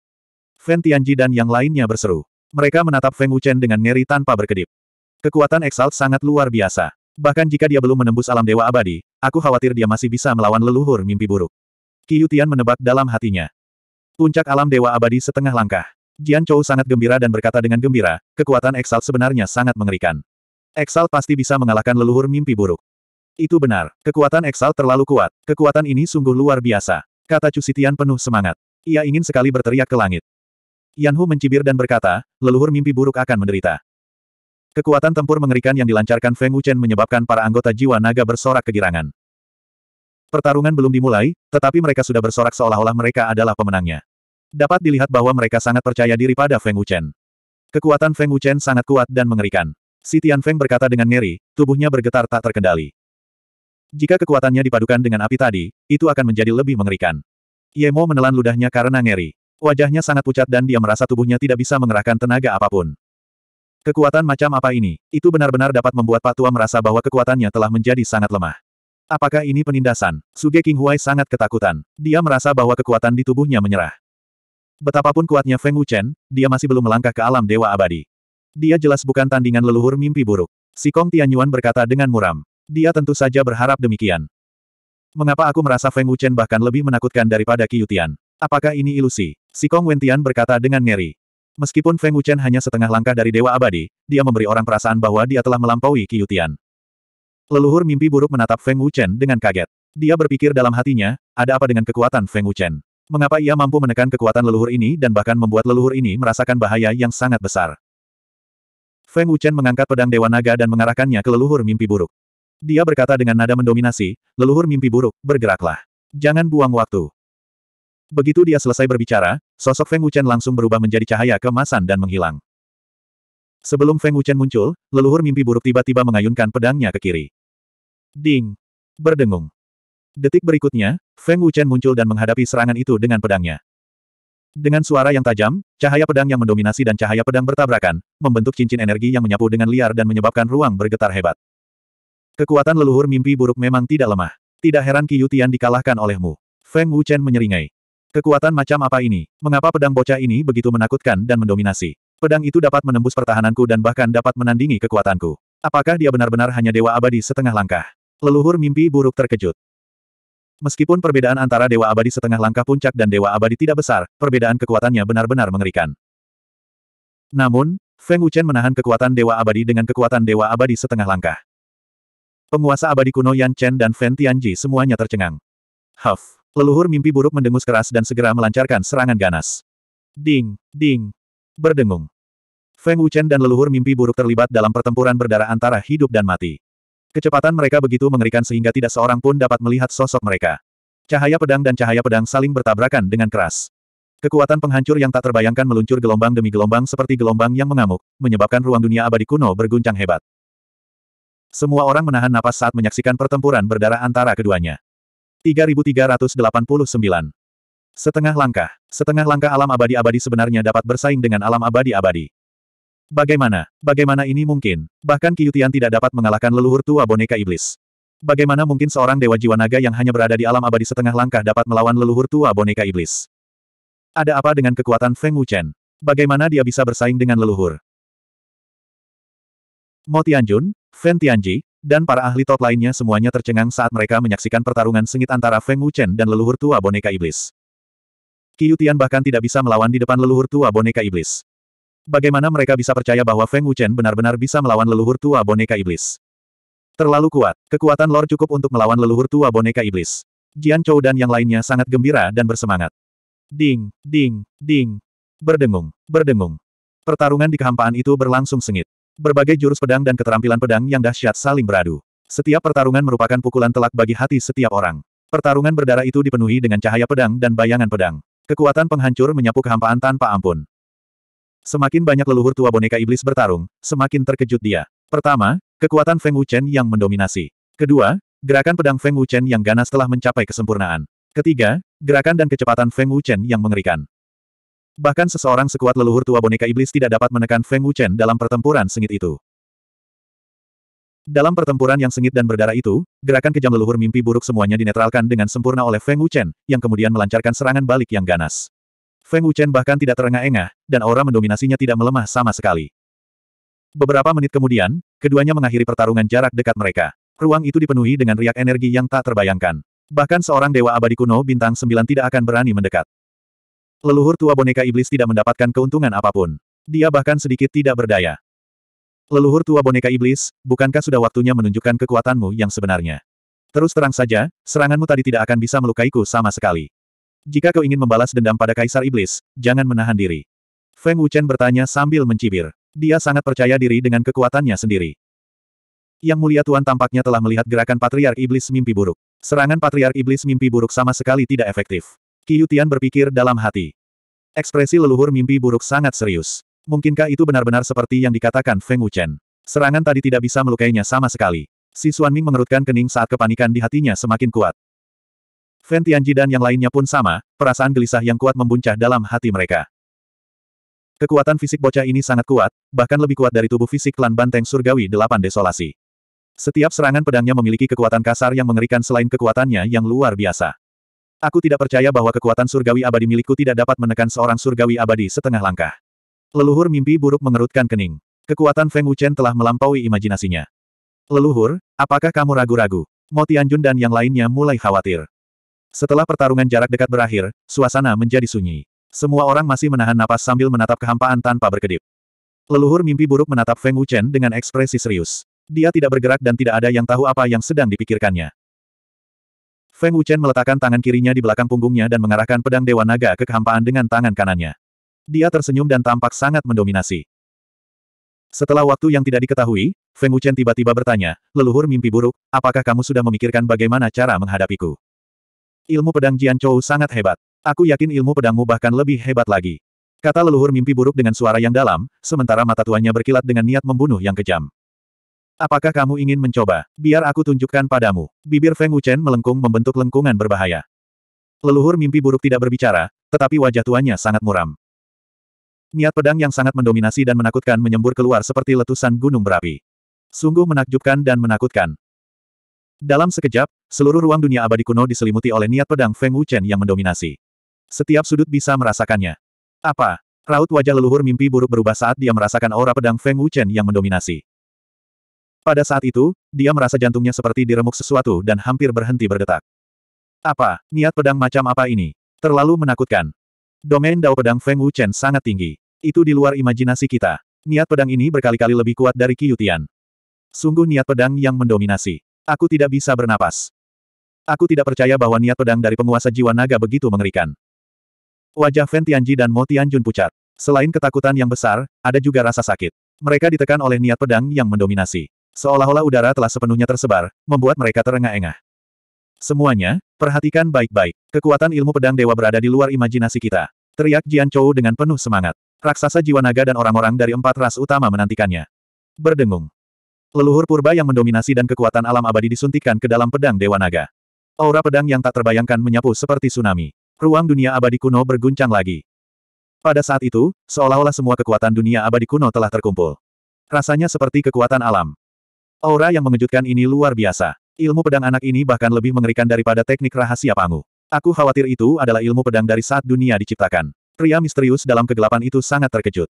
Feng Tianji dan yang lainnya berseru. Mereka menatap Feng Wuchen dengan ngeri tanpa berkedip. Kekuatan Exalt sangat luar biasa. Bahkan jika dia belum menembus alam dewa abadi, aku khawatir dia masih bisa melawan leluhur mimpi buruk. Qiu menebak dalam hatinya. Puncak alam dewa abadi setengah langkah. Jian Chou sangat gembira dan berkata dengan gembira, kekuatan Exalt sebenarnya sangat mengerikan. Exalt pasti bisa mengalahkan leluhur mimpi buruk. Itu benar, kekuatan Exalt terlalu kuat, kekuatan ini sungguh luar biasa, kata Cusitian penuh semangat. Ia ingin sekali berteriak ke langit. Yanhu mencibir dan berkata, leluhur mimpi buruk akan menderita. Kekuatan tempur mengerikan yang dilancarkan Feng Wuchen menyebabkan para anggota jiwa naga bersorak kegirangan. Pertarungan belum dimulai, tetapi mereka sudah bersorak seolah-olah mereka adalah pemenangnya. Dapat dilihat bahwa mereka sangat percaya diri pada Feng Wuchen. Kekuatan Feng Wuchen sangat kuat dan mengerikan. Si Tian Feng berkata dengan ngeri, tubuhnya bergetar tak terkendali. Jika kekuatannya dipadukan dengan api tadi, itu akan menjadi lebih mengerikan. Yemo menelan ludahnya karena ngeri. Wajahnya sangat pucat dan dia merasa tubuhnya tidak bisa mengerahkan tenaga apapun. Kekuatan macam apa ini? Itu benar-benar dapat membuat Pak Tua merasa bahwa kekuatannya telah menjadi sangat lemah. Apakah ini penindasan? Suge King Huai sangat ketakutan. Dia merasa bahwa kekuatan di tubuhnya menyerah. Betapapun kuatnya Feng Wuchen, dia masih belum melangkah ke alam dewa abadi. Dia jelas bukan tandingan leluhur mimpi buruk. Si Kong Tianyuan berkata dengan muram. Dia tentu saja berharap demikian. Mengapa aku merasa Feng Wuchen bahkan lebih menakutkan daripada Qiyutian? Apakah ini ilusi? Si Kong Wentian berkata dengan ngeri. Meskipun Feng Wuchen hanya setengah langkah dari Dewa Abadi, dia memberi orang perasaan bahwa dia telah melampaui Qiutian. Leluhur mimpi buruk menatap Feng Wuchen dengan kaget. Dia berpikir dalam hatinya, ada apa dengan kekuatan Feng Wuchen? Mengapa ia mampu menekan kekuatan leluhur ini dan bahkan membuat leluhur ini merasakan bahaya yang sangat besar? Feng Wuchen mengangkat pedang Dewa Naga dan mengarahkannya ke leluhur mimpi buruk. Dia berkata dengan nada mendominasi, leluhur mimpi buruk, bergeraklah. Jangan buang waktu. Begitu dia selesai berbicara, sosok Feng Wuchen langsung berubah menjadi cahaya kemasan dan menghilang. Sebelum Feng Wuchen muncul, leluhur mimpi buruk tiba-tiba mengayunkan pedangnya ke kiri. Ding! Berdengung. Detik berikutnya, Feng Wuchen muncul dan menghadapi serangan itu dengan pedangnya. Dengan suara yang tajam, cahaya pedang yang mendominasi dan cahaya pedang bertabrakan, membentuk cincin energi yang menyapu dengan liar dan menyebabkan ruang bergetar hebat. Kekuatan leluhur mimpi buruk memang tidak lemah. Tidak heran Qiyutian dikalahkan olehmu. Feng Wuchen menyeringai. Kekuatan macam apa ini? Mengapa pedang bocah ini begitu menakutkan dan mendominasi? Pedang itu dapat menembus pertahananku dan bahkan dapat menandingi kekuatanku. Apakah dia benar-benar hanya dewa abadi setengah langkah? Leluhur mimpi buruk terkejut. Meskipun perbedaan antara dewa abadi setengah langkah puncak dan dewa abadi tidak besar, perbedaan kekuatannya benar-benar mengerikan. Namun, Feng Wuchen menahan kekuatan dewa abadi dengan kekuatan dewa abadi setengah langkah. Penguasa abadi kuno Yan Chen dan Feng Tianji semuanya tercengang. Huff. Leluhur mimpi buruk mendengus keras dan segera melancarkan serangan ganas. Ding, ding. Berdengung. Feng Wuchen dan leluhur mimpi buruk terlibat dalam pertempuran berdarah antara hidup dan mati. Kecepatan mereka begitu mengerikan sehingga tidak seorang pun dapat melihat sosok mereka. Cahaya pedang dan cahaya pedang saling bertabrakan dengan keras. Kekuatan penghancur yang tak terbayangkan meluncur gelombang demi gelombang seperti gelombang yang mengamuk, menyebabkan ruang dunia abadi kuno berguncang hebat. Semua orang menahan napas saat menyaksikan pertempuran berdarah antara keduanya. 3389. Setengah langkah. Setengah langkah alam abadi-abadi sebenarnya dapat bersaing dengan alam abadi-abadi. Bagaimana? Bagaimana ini mungkin? Bahkan Kiyutian tidak dapat mengalahkan leluhur tua boneka iblis. Bagaimana mungkin seorang dewa jiwa naga yang hanya berada di alam abadi setengah langkah dapat melawan leluhur tua boneka iblis? Ada apa dengan kekuatan Feng Wuchen? Bagaimana dia bisa bersaing dengan leluhur? Mo Tianjun, Feng Tianji, dan para ahli top lainnya semuanya tercengang saat mereka menyaksikan pertarungan sengit antara Feng Wuchen dan leluhur tua boneka iblis. Qiyutian bahkan tidak bisa melawan di depan leluhur tua boneka iblis. Bagaimana mereka bisa percaya bahwa Feng Wuchen benar-benar bisa melawan leluhur tua boneka iblis? Terlalu kuat, kekuatan lor cukup untuk melawan leluhur tua boneka iblis. Jian Chou dan yang lainnya sangat gembira dan bersemangat. Ding, ding, ding. Berdengung, berdengung. Pertarungan di kehampaan itu berlangsung sengit. Berbagai jurus pedang dan keterampilan pedang yang dahsyat saling beradu. Setiap pertarungan merupakan pukulan telak bagi hati setiap orang. Pertarungan berdarah itu dipenuhi dengan cahaya pedang dan bayangan pedang. Kekuatan penghancur menyapu kehampaan tanpa ampun. Semakin banyak leluhur tua boneka iblis bertarung, semakin terkejut dia. Pertama, kekuatan Feng Wuchen yang mendominasi. Kedua, gerakan pedang Feng Wuchen yang ganas telah mencapai kesempurnaan. Ketiga, gerakan dan kecepatan Feng Wuchen yang mengerikan. Bahkan seseorang sekuat leluhur tua boneka iblis tidak dapat menekan Feng Wuchen dalam pertempuran sengit itu. Dalam pertempuran yang sengit dan berdarah itu, gerakan kejam leluhur mimpi buruk semuanya dinetralkan dengan sempurna oleh Feng Wuchen, yang kemudian melancarkan serangan balik yang ganas. Feng Wuchen bahkan tidak terengah-engah, dan aura mendominasinya tidak melemah sama sekali. Beberapa menit kemudian, keduanya mengakhiri pertarungan jarak dekat mereka. Ruang itu dipenuhi dengan riak energi yang tak terbayangkan. Bahkan seorang dewa abadi kuno bintang sembilan tidak akan berani mendekat. Leluhur tua boneka iblis tidak mendapatkan keuntungan apapun. Dia bahkan sedikit tidak berdaya. Leluhur tua boneka iblis, bukankah sudah waktunya menunjukkan kekuatanmu yang sebenarnya? Terus terang saja, seranganmu tadi tidak akan bisa melukaiku sama sekali. Jika kau ingin membalas dendam pada Kaisar Iblis, jangan menahan diri. Feng Wuchen bertanya sambil mencibir. Dia sangat percaya diri dengan kekuatannya sendiri. Yang Mulia Tuan tampaknya telah melihat gerakan Patriark Iblis Mimpi Buruk. Serangan Patriark Iblis Mimpi Buruk sama sekali tidak efektif. Yutian berpikir dalam hati. Ekspresi leluhur mimpi buruk sangat serius. Mungkinkah itu benar-benar seperti yang dikatakan Feng Wuchen? Serangan tadi tidak bisa melukainya sama sekali. Si Ming mengerutkan kening saat kepanikan di hatinya semakin kuat. Feng Tianji dan yang lainnya pun sama, perasaan gelisah yang kuat membuncah dalam hati mereka. Kekuatan fisik bocah ini sangat kuat, bahkan lebih kuat dari tubuh fisik klan banteng surgawi delapan desolasi. Setiap serangan pedangnya memiliki kekuatan kasar yang mengerikan selain kekuatannya yang luar biasa. Aku tidak percaya bahwa kekuatan surgawi abadi milikku tidak dapat menekan seorang surgawi abadi setengah langkah. Leluhur mimpi buruk mengerutkan kening. Kekuatan Feng Wuchen telah melampaui imajinasinya. Leluhur, apakah kamu ragu-ragu? Mo Tianjun dan yang lainnya mulai khawatir. Setelah pertarungan jarak dekat berakhir, suasana menjadi sunyi. Semua orang masih menahan napas sambil menatap kehampaan tanpa berkedip. Leluhur mimpi buruk menatap Feng Wuchen dengan ekspresi serius. Dia tidak bergerak dan tidak ada yang tahu apa yang sedang dipikirkannya. Feng Wuchen meletakkan tangan kirinya di belakang punggungnya dan mengarahkan pedang Dewa Naga ke kehampaan dengan tangan kanannya. Dia tersenyum dan tampak sangat mendominasi. Setelah waktu yang tidak diketahui, Feng Wuchen tiba-tiba bertanya, leluhur mimpi buruk, apakah kamu sudah memikirkan bagaimana cara menghadapiku? Ilmu pedang Jian Chou sangat hebat. Aku yakin ilmu pedangmu bahkan lebih hebat lagi. Kata leluhur mimpi buruk dengan suara yang dalam, sementara mata tuannya berkilat dengan niat membunuh yang kejam. Apakah kamu ingin mencoba? Biar aku tunjukkan padamu. Bibir Feng Wuchen melengkung membentuk lengkungan berbahaya. Leluhur mimpi buruk tidak berbicara, tetapi wajah tuannya sangat muram. Niat pedang yang sangat mendominasi dan menakutkan menyembur keluar seperti letusan gunung berapi. Sungguh menakjubkan dan menakutkan. Dalam sekejap, seluruh ruang dunia abadi kuno diselimuti oleh niat pedang Feng Wuchen yang mendominasi. Setiap sudut bisa merasakannya. Apa? Raut wajah leluhur mimpi buruk berubah saat dia merasakan aura pedang Feng Wuchen yang mendominasi. Pada saat itu, dia merasa jantungnya seperti diremuk sesuatu dan hampir berhenti berdetak. Apa, niat pedang macam apa ini? Terlalu menakutkan. Domain Dao Pedang Feng Wuchen sangat tinggi. Itu di luar imajinasi kita. Niat pedang ini berkali-kali lebih kuat dari Qiyutian. Sungguh niat pedang yang mendominasi. Aku tidak bisa bernapas. Aku tidak percaya bahwa niat pedang dari penguasa jiwa naga begitu mengerikan. Wajah Feng Tianji dan Mo Tianjun pucat. Selain ketakutan yang besar, ada juga rasa sakit. Mereka ditekan oleh niat pedang yang mendominasi. Seolah-olah udara telah sepenuhnya tersebar, membuat mereka terengah-engah. Semuanya, perhatikan baik-baik. Kekuatan ilmu pedang dewa berada di luar imajinasi kita. Teriak Jian Chou dengan penuh semangat. Raksasa jiwa naga dan orang-orang dari empat ras utama menantikannya. Berdengung. Leluhur purba yang mendominasi dan kekuatan alam abadi disuntikkan ke dalam pedang dewa naga. Aura pedang yang tak terbayangkan menyapu seperti tsunami. Ruang dunia abadi kuno berguncang lagi. Pada saat itu, seolah-olah semua kekuatan dunia abadi kuno telah terkumpul. Rasanya seperti kekuatan alam. Aura yang mengejutkan ini luar biasa. Ilmu pedang anak ini bahkan lebih mengerikan daripada teknik rahasia Pangu. Aku khawatir itu adalah ilmu pedang dari saat dunia diciptakan. Pria misterius dalam kegelapan itu sangat terkejut.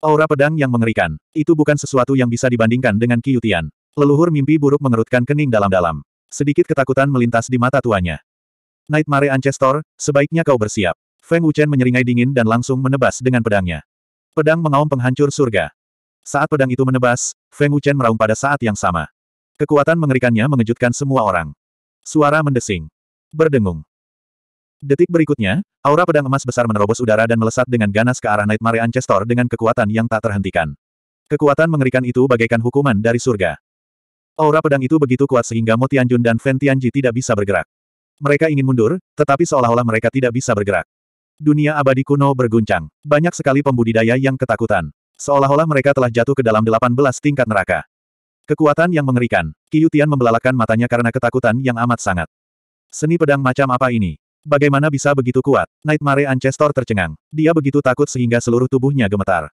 Aura pedang yang mengerikan, itu bukan sesuatu yang bisa dibandingkan dengan Kiyutian. Leluhur mimpi buruk mengerutkan kening dalam-dalam. Sedikit ketakutan melintas di mata tuanya. Nightmare Ancestor, sebaiknya kau bersiap. Feng Wuchen menyeringai dingin dan langsung menebas dengan pedangnya. Pedang mengaum penghancur surga. Saat pedang itu menebas, Feng Wuchen meraung pada saat yang sama. Kekuatan mengerikannya mengejutkan semua orang. Suara mendesing. Berdengung. Detik berikutnya, aura pedang emas besar menerobos udara dan melesat dengan ganas ke arah Nightmare Ancestor dengan kekuatan yang tak terhentikan. Kekuatan mengerikan itu bagaikan hukuman dari surga. Aura pedang itu begitu kuat sehingga Mo Tianjun dan Feng Tianji tidak bisa bergerak. Mereka ingin mundur, tetapi seolah-olah mereka tidak bisa bergerak. Dunia abadi kuno berguncang. Banyak sekali pembudidaya yang ketakutan. Seolah-olah mereka telah jatuh ke dalam 18 tingkat neraka. Kekuatan yang mengerikan. Qiu membelalakan matanya karena ketakutan yang amat sangat. Seni pedang macam apa ini? Bagaimana bisa begitu kuat? Nightmare Ancestor tercengang. Dia begitu takut sehingga seluruh tubuhnya gemetar.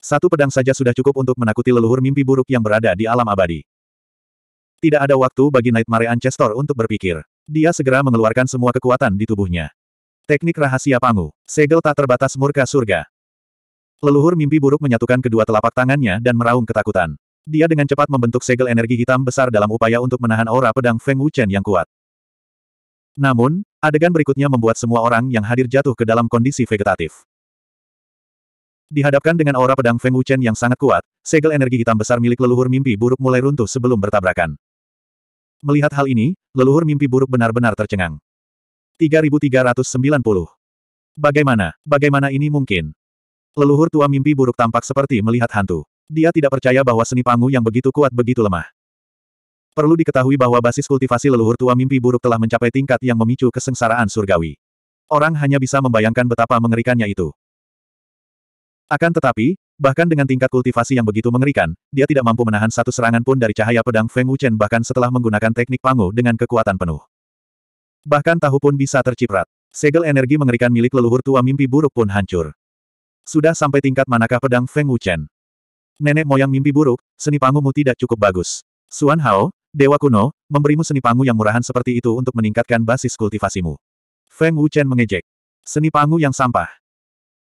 Satu pedang saja sudah cukup untuk menakuti leluhur mimpi buruk yang berada di alam abadi. Tidak ada waktu bagi Nightmare Ancestor untuk berpikir. Dia segera mengeluarkan semua kekuatan di tubuhnya. Teknik rahasia Pangu. Segel tak terbatas murka surga. Leluhur mimpi buruk menyatukan kedua telapak tangannya dan meraung ketakutan. Dia dengan cepat membentuk segel energi hitam besar dalam upaya untuk menahan aura pedang Feng Wuchen yang kuat. Namun, adegan berikutnya membuat semua orang yang hadir jatuh ke dalam kondisi vegetatif. Dihadapkan dengan aura pedang Feng Wuchen yang sangat kuat, segel energi hitam besar milik leluhur mimpi buruk mulai runtuh sebelum bertabrakan. Melihat hal ini, leluhur mimpi buruk benar-benar tercengang. 3390. Bagaimana, bagaimana ini mungkin? Leluhur tua mimpi buruk tampak seperti melihat hantu. Dia tidak percaya bahwa seni pangu yang begitu kuat begitu lemah. Perlu diketahui bahwa basis kultivasi leluhur tua mimpi buruk telah mencapai tingkat yang memicu kesengsaraan surgawi. Orang hanya bisa membayangkan betapa mengerikannya itu. Akan tetapi, bahkan dengan tingkat kultivasi yang begitu mengerikan, dia tidak mampu menahan satu serangan pun dari cahaya pedang Feng Wuchen bahkan setelah menggunakan teknik pangu dengan kekuatan penuh. Bahkan tahu pun bisa terciprat. Segel energi mengerikan milik leluhur tua mimpi buruk pun hancur. Sudah sampai tingkat manakah pedang Feng Wuchen? Nenek moyang mimpi buruk, seni pangumu tidak cukup bagus. Suan Hao, Dewa kuno, memberimu seni pangu yang murahan seperti itu untuk meningkatkan basis kultivasimu. Feng Wuchen mengejek. Seni pangu yang sampah.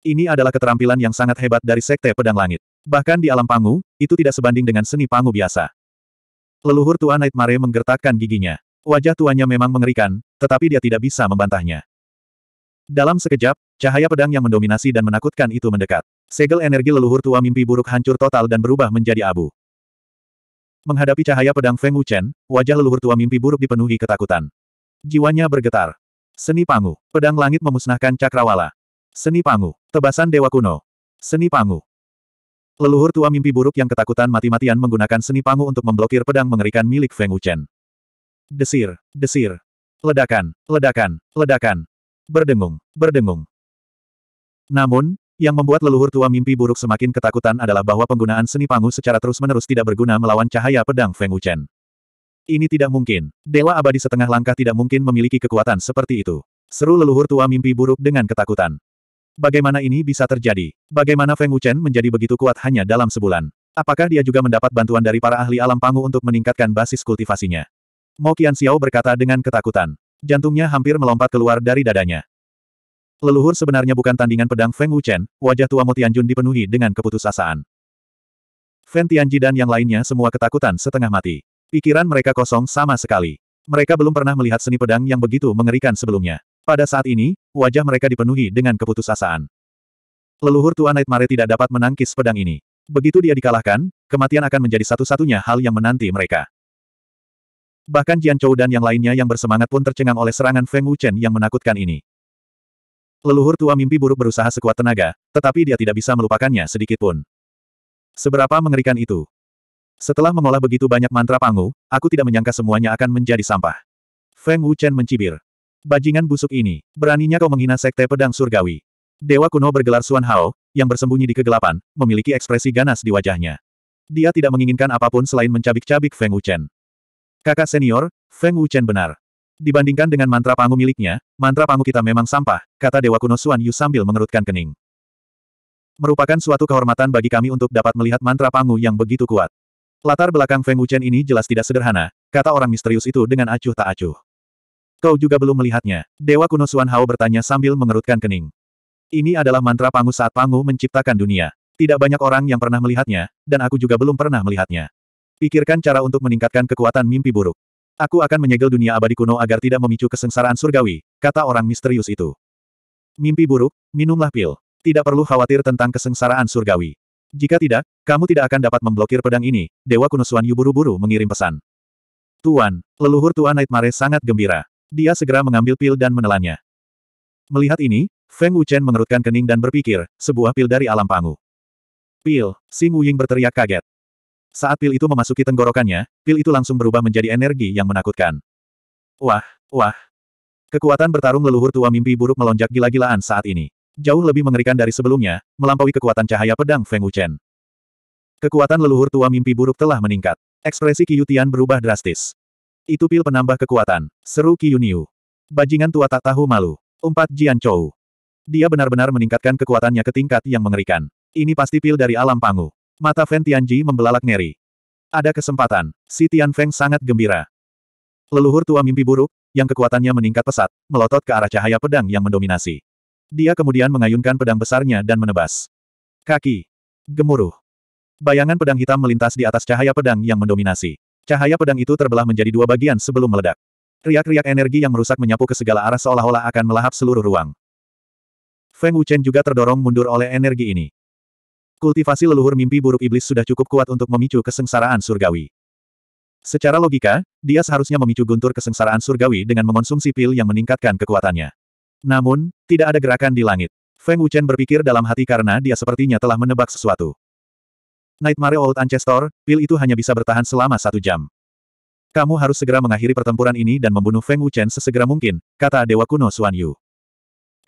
Ini adalah keterampilan yang sangat hebat dari Sekte Pedang Langit. Bahkan di alam pangu, itu tidak sebanding dengan seni pangu biasa. Leluhur Tua Nightmare Mare menggertakkan giginya. Wajah tuanya memang mengerikan, tetapi dia tidak bisa membantahnya. Dalam sekejap, cahaya pedang yang mendominasi dan menakutkan itu mendekat. Segel energi leluhur tua mimpi buruk hancur total dan berubah menjadi abu. Menghadapi cahaya pedang Feng Wuchen, wajah leluhur tua mimpi buruk dipenuhi ketakutan. Jiwanya bergetar. Seni Pangu. Pedang langit memusnahkan cakrawala. Seni Pangu. Tebasan Dewa Kuno. Seni Pangu. Leluhur tua mimpi buruk yang ketakutan mati-matian menggunakan seni pangu untuk memblokir pedang mengerikan milik Feng Wuchen. Desir, desir, ledakan, ledakan, ledakan. Berdengung, berdengung. Namun, yang membuat leluhur tua mimpi buruk semakin ketakutan adalah bahwa penggunaan seni pangu secara terus-menerus tidak berguna melawan cahaya pedang Feng Wuchen. Ini tidak mungkin. Dewa abadi setengah langkah tidak mungkin memiliki kekuatan seperti itu. Seru leluhur tua mimpi buruk dengan ketakutan. Bagaimana ini bisa terjadi? Bagaimana Feng Wuchen menjadi begitu kuat hanya dalam sebulan? Apakah dia juga mendapat bantuan dari para ahli alam pangu untuk meningkatkan basis kultivasinya? Mo Qian Xiao berkata dengan ketakutan. Jantungnya hampir melompat keluar dari dadanya. Leluhur sebenarnya bukan tandingan pedang Feng Wuchen, wajah tua Mo Tianjun dipenuhi dengan keputusasaan. Feng Tianji dan yang lainnya semua ketakutan setengah mati. Pikiran mereka kosong sama sekali. Mereka belum pernah melihat seni pedang yang begitu mengerikan sebelumnya. Pada saat ini, wajah mereka dipenuhi dengan keputusasaan. Leluhur tua Night Mare tidak dapat menangkis pedang ini. Begitu dia dikalahkan, kematian akan menjadi satu-satunya hal yang menanti mereka. Bahkan Jian Chou dan yang lainnya yang bersemangat pun tercengang oleh serangan Feng Wuchen yang menakutkan ini. Leluhur tua mimpi buruk berusaha sekuat tenaga, tetapi dia tidak bisa melupakannya sedikit pun. Seberapa mengerikan itu? Setelah mengolah begitu banyak mantra pangu, aku tidak menyangka semuanya akan menjadi sampah. Feng Wuchen mencibir. Bajingan busuk ini, beraninya kau menghina sekte pedang surgawi. Dewa kuno bergelar Suan Hao, yang bersembunyi di kegelapan, memiliki ekspresi ganas di wajahnya. Dia tidak menginginkan apapun selain mencabik-cabik Feng Wuchen. Kakak senior, Feng Wuchen benar. Dibandingkan dengan mantra pangu miliknya, mantra pangu kita memang sampah, kata Dewa Kuno Suan Yu sambil mengerutkan kening. Merupakan suatu kehormatan bagi kami untuk dapat melihat mantra pangu yang begitu kuat. Latar belakang Feng Wuchen ini jelas tidak sederhana, kata orang misterius itu dengan acuh tak acuh. Kau juga belum melihatnya, Dewa Kuno Suan Hao bertanya sambil mengerutkan kening. Ini adalah mantra Pangu saat Pangu menciptakan dunia. Tidak banyak orang yang pernah melihatnya, dan aku juga belum pernah melihatnya. Pikirkan cara untuk meningkatkan kekuatan mimpi buruk. Aku akan menyegel dunia abadi kuno agar tidak memicu kesengsaraan surgawi, kata orang misterius itu. Mimpi buruk, minumlah pil. Tidak perlu khawatir tentang kesengsaraan surgawi. Jika tidak, kamu tidak akan dapat memblokir pedang ini, Dewa Kuno Suan Yu buru-buru mengirim pesan. Tuan, leluhur Tuan Nightmare sangat gembira. Dia segera mengambil pil dan menelannya. Melihat ini, Feng Wuchen mengerutkan kening dan berpikir, sebuah pil dari alam pangu. Pil, Sing Wuying berteriak kaget. Saat pil itu memasuki tenggorokannya, pil itu langsung berubah menjadi energi yang menakutkan. Wah, wah. Kekuatan bertarung leluhur tua mimpi buruk melonjak gila-gilaan saat ini. Jauh lebih mengerikan dari sebelumnya, melampaui kekuatan cahaya pedang Feng Wuchen. Kekuatan leluhur tua mimpi buruk telah meningkat. Ekspresi Kiyutian berubah drastis. Itu pil penambah kekuatan, seru Kiyuniu. Bajingan tua tak tahu malu. Empat Jian Chou. Dia benar-benar meningkatkan kekuatannya ke tingkat yang mengerikan. Ini pasti pil dari alam panggung. Mata Feng Tianji membelalak ngeri. Ada kesempatan, si Tian Feng sangat gembira. Leluhur tua mimpi buruk, yang kekuatannya meningkat pesat, melotot ke arah cahaya pedang yang mendominasi. Dia kemudian mengayunkan pedang besarnya dan menebas. Kaki. Gemuruh. Bayangan pedang hitam melintas di atas cahaya pedang yang mendominasi. Cahaya pedang itu terbelah menjadi dua bagian sebelum meledak. Riak-riak energi yang merusak menyapu ke segala arah seolah-olah akan melahap seluruh ruang. Feng Wuchen juga terdorong mundur oleh energi ini. Kultivasi leluhur mimpi buruk iblis sudah cukup kuat untuk memicu kesengsaraan surgawi. Secara logika, dia seharusnya memicu guntur kesengsaraan surgawi dengan mengonsumsi pil yang meningkatkan kekuatannya. Namun, tidak ada gerakan di langit. Feng Wuchen berpikir dalam hati karena dia sepertinya telah menebak sesuatu. Nightmare Old Ancestor, pil itu hanya bisa bertahan selama satu jam. Kamu harus segera mengakhiri pertempuran ini dan membunuh Feng Wuchen sesegera mungkin, kata Dewa Kuno Xuan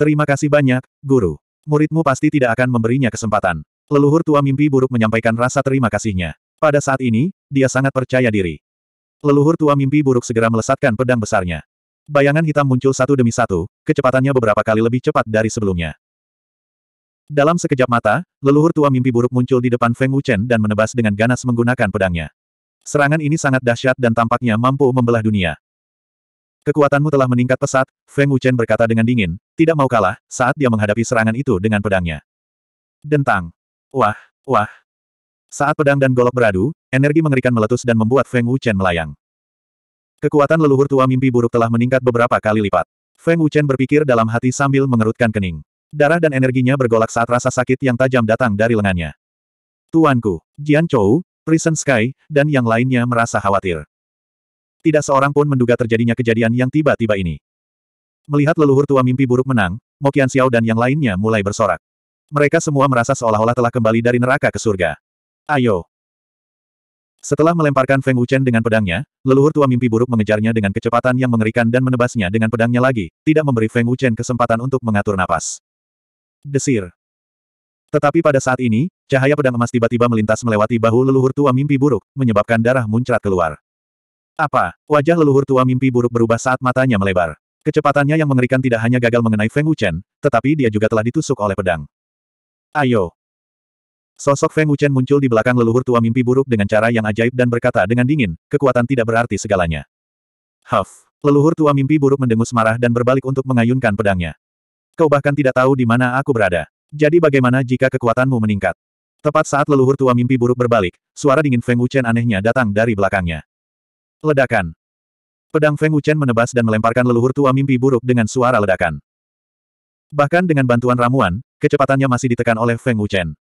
Terima kasih banyak, Guru. Muridmu pasti tidak akan memberinya kesempatan. Leluhur tua mimpi buruk menyampaikan rasa terima kasihnya. Pada saat ini, dia sangat percaya diri. Leluhur tua mimpi buruk segera melesatkan pedang besarnya. Bayangan hitam muncul satu demi satu, kecepatannya beberapa kali lebih cepat dari sebelumnya. Dalam sekejap mata, leluhur tua mimpi buruk muncul di depan Feng Wuchen dan menebas dengan ganas menggunakan pedangnya. Serangan ini sangat dahsyat dan tampaknya mampu membelah dunia. Kekuatanmu telah meningkat pesat, Feng Wuchen berkata dengan dingin, tidak mau kalah, saat dia menghadapi serangan itu dengan pedangnya. Dentang. Wah, wah. Saat pedang dan golok beradu, energi mengerikan meletus dan membuat Feng Wuchen melayang. Kekuatan leluhur tua mimpi buruk telah meningkat beberapa kali lipat. Feng Wuchen berpikir dalam hati sambil mengerutkan kening. Darah dan energinya bergolak saat rasa sakit yang tajam datang dari lengannya. Tuanku, Jian Chou, Prison Sky, dan yang lainnya merasa khawatir. Tidak seorang pun menduga terjadinya kejadian yang tiba-tiba ini. Melihat leluhur tua mimpi buruk menang, Mokian Xiao dan yang lainnya mulai bersorak. Mereka semua merasa seolah-olah telah kembali dari neraka ke surga. Ayo! Setelah melemparkan Feng Wuchen dengan pedangnya, leluhur tua mimpi buruk mengejarnya dengan kecepatan yang mengerikan dan menebasnya dengan pedangnya lagi, tidak memberi Feng Wuchen kesempatan untuk mengatur napas. Desir. Tetapi pada saat ini, cahaya pedang emas tiba-tiba melintas melewati bahu leluhur tua mimpi buruk, menyebabkan darah muncrat keluar. Apa? Wajah leluhur tua mimpi buruk berubah saat matanya melebar. Kecepatannya yang mengerikan tidak hanya gagal mengenai Feng Wuchen, tetapi dia juga telah ditusuk oleh pedang. Ayo. Sosok Feng Wuchen muncul di belakang leluhur tua mimpi buruk dengan cara yang ajaib dan berkata dengan dingin, kekuatan tidak berarti segalanya. Huff. Leluhur tua mimpi buruk mendengus marah dan berbalik untuk mengayunkan pedangnya. Kau bahkan tidak tahu di mana aku berada. Jadi bagaimana jika kekuatanmu meningkat? Tepat saat leluhur tua mimpi buruk berbalik, suara dingin Feng Wuchen anehnya datang dari belakangnya. Ledakan. Pedang Feng Wuchen menebas dan melemparkan leluhur tua mimpi buruk dengan suara ledakan. Bahkan dengan bantuan ramuan, Kecepatannya masih ditekan oleh Feng Wuchen.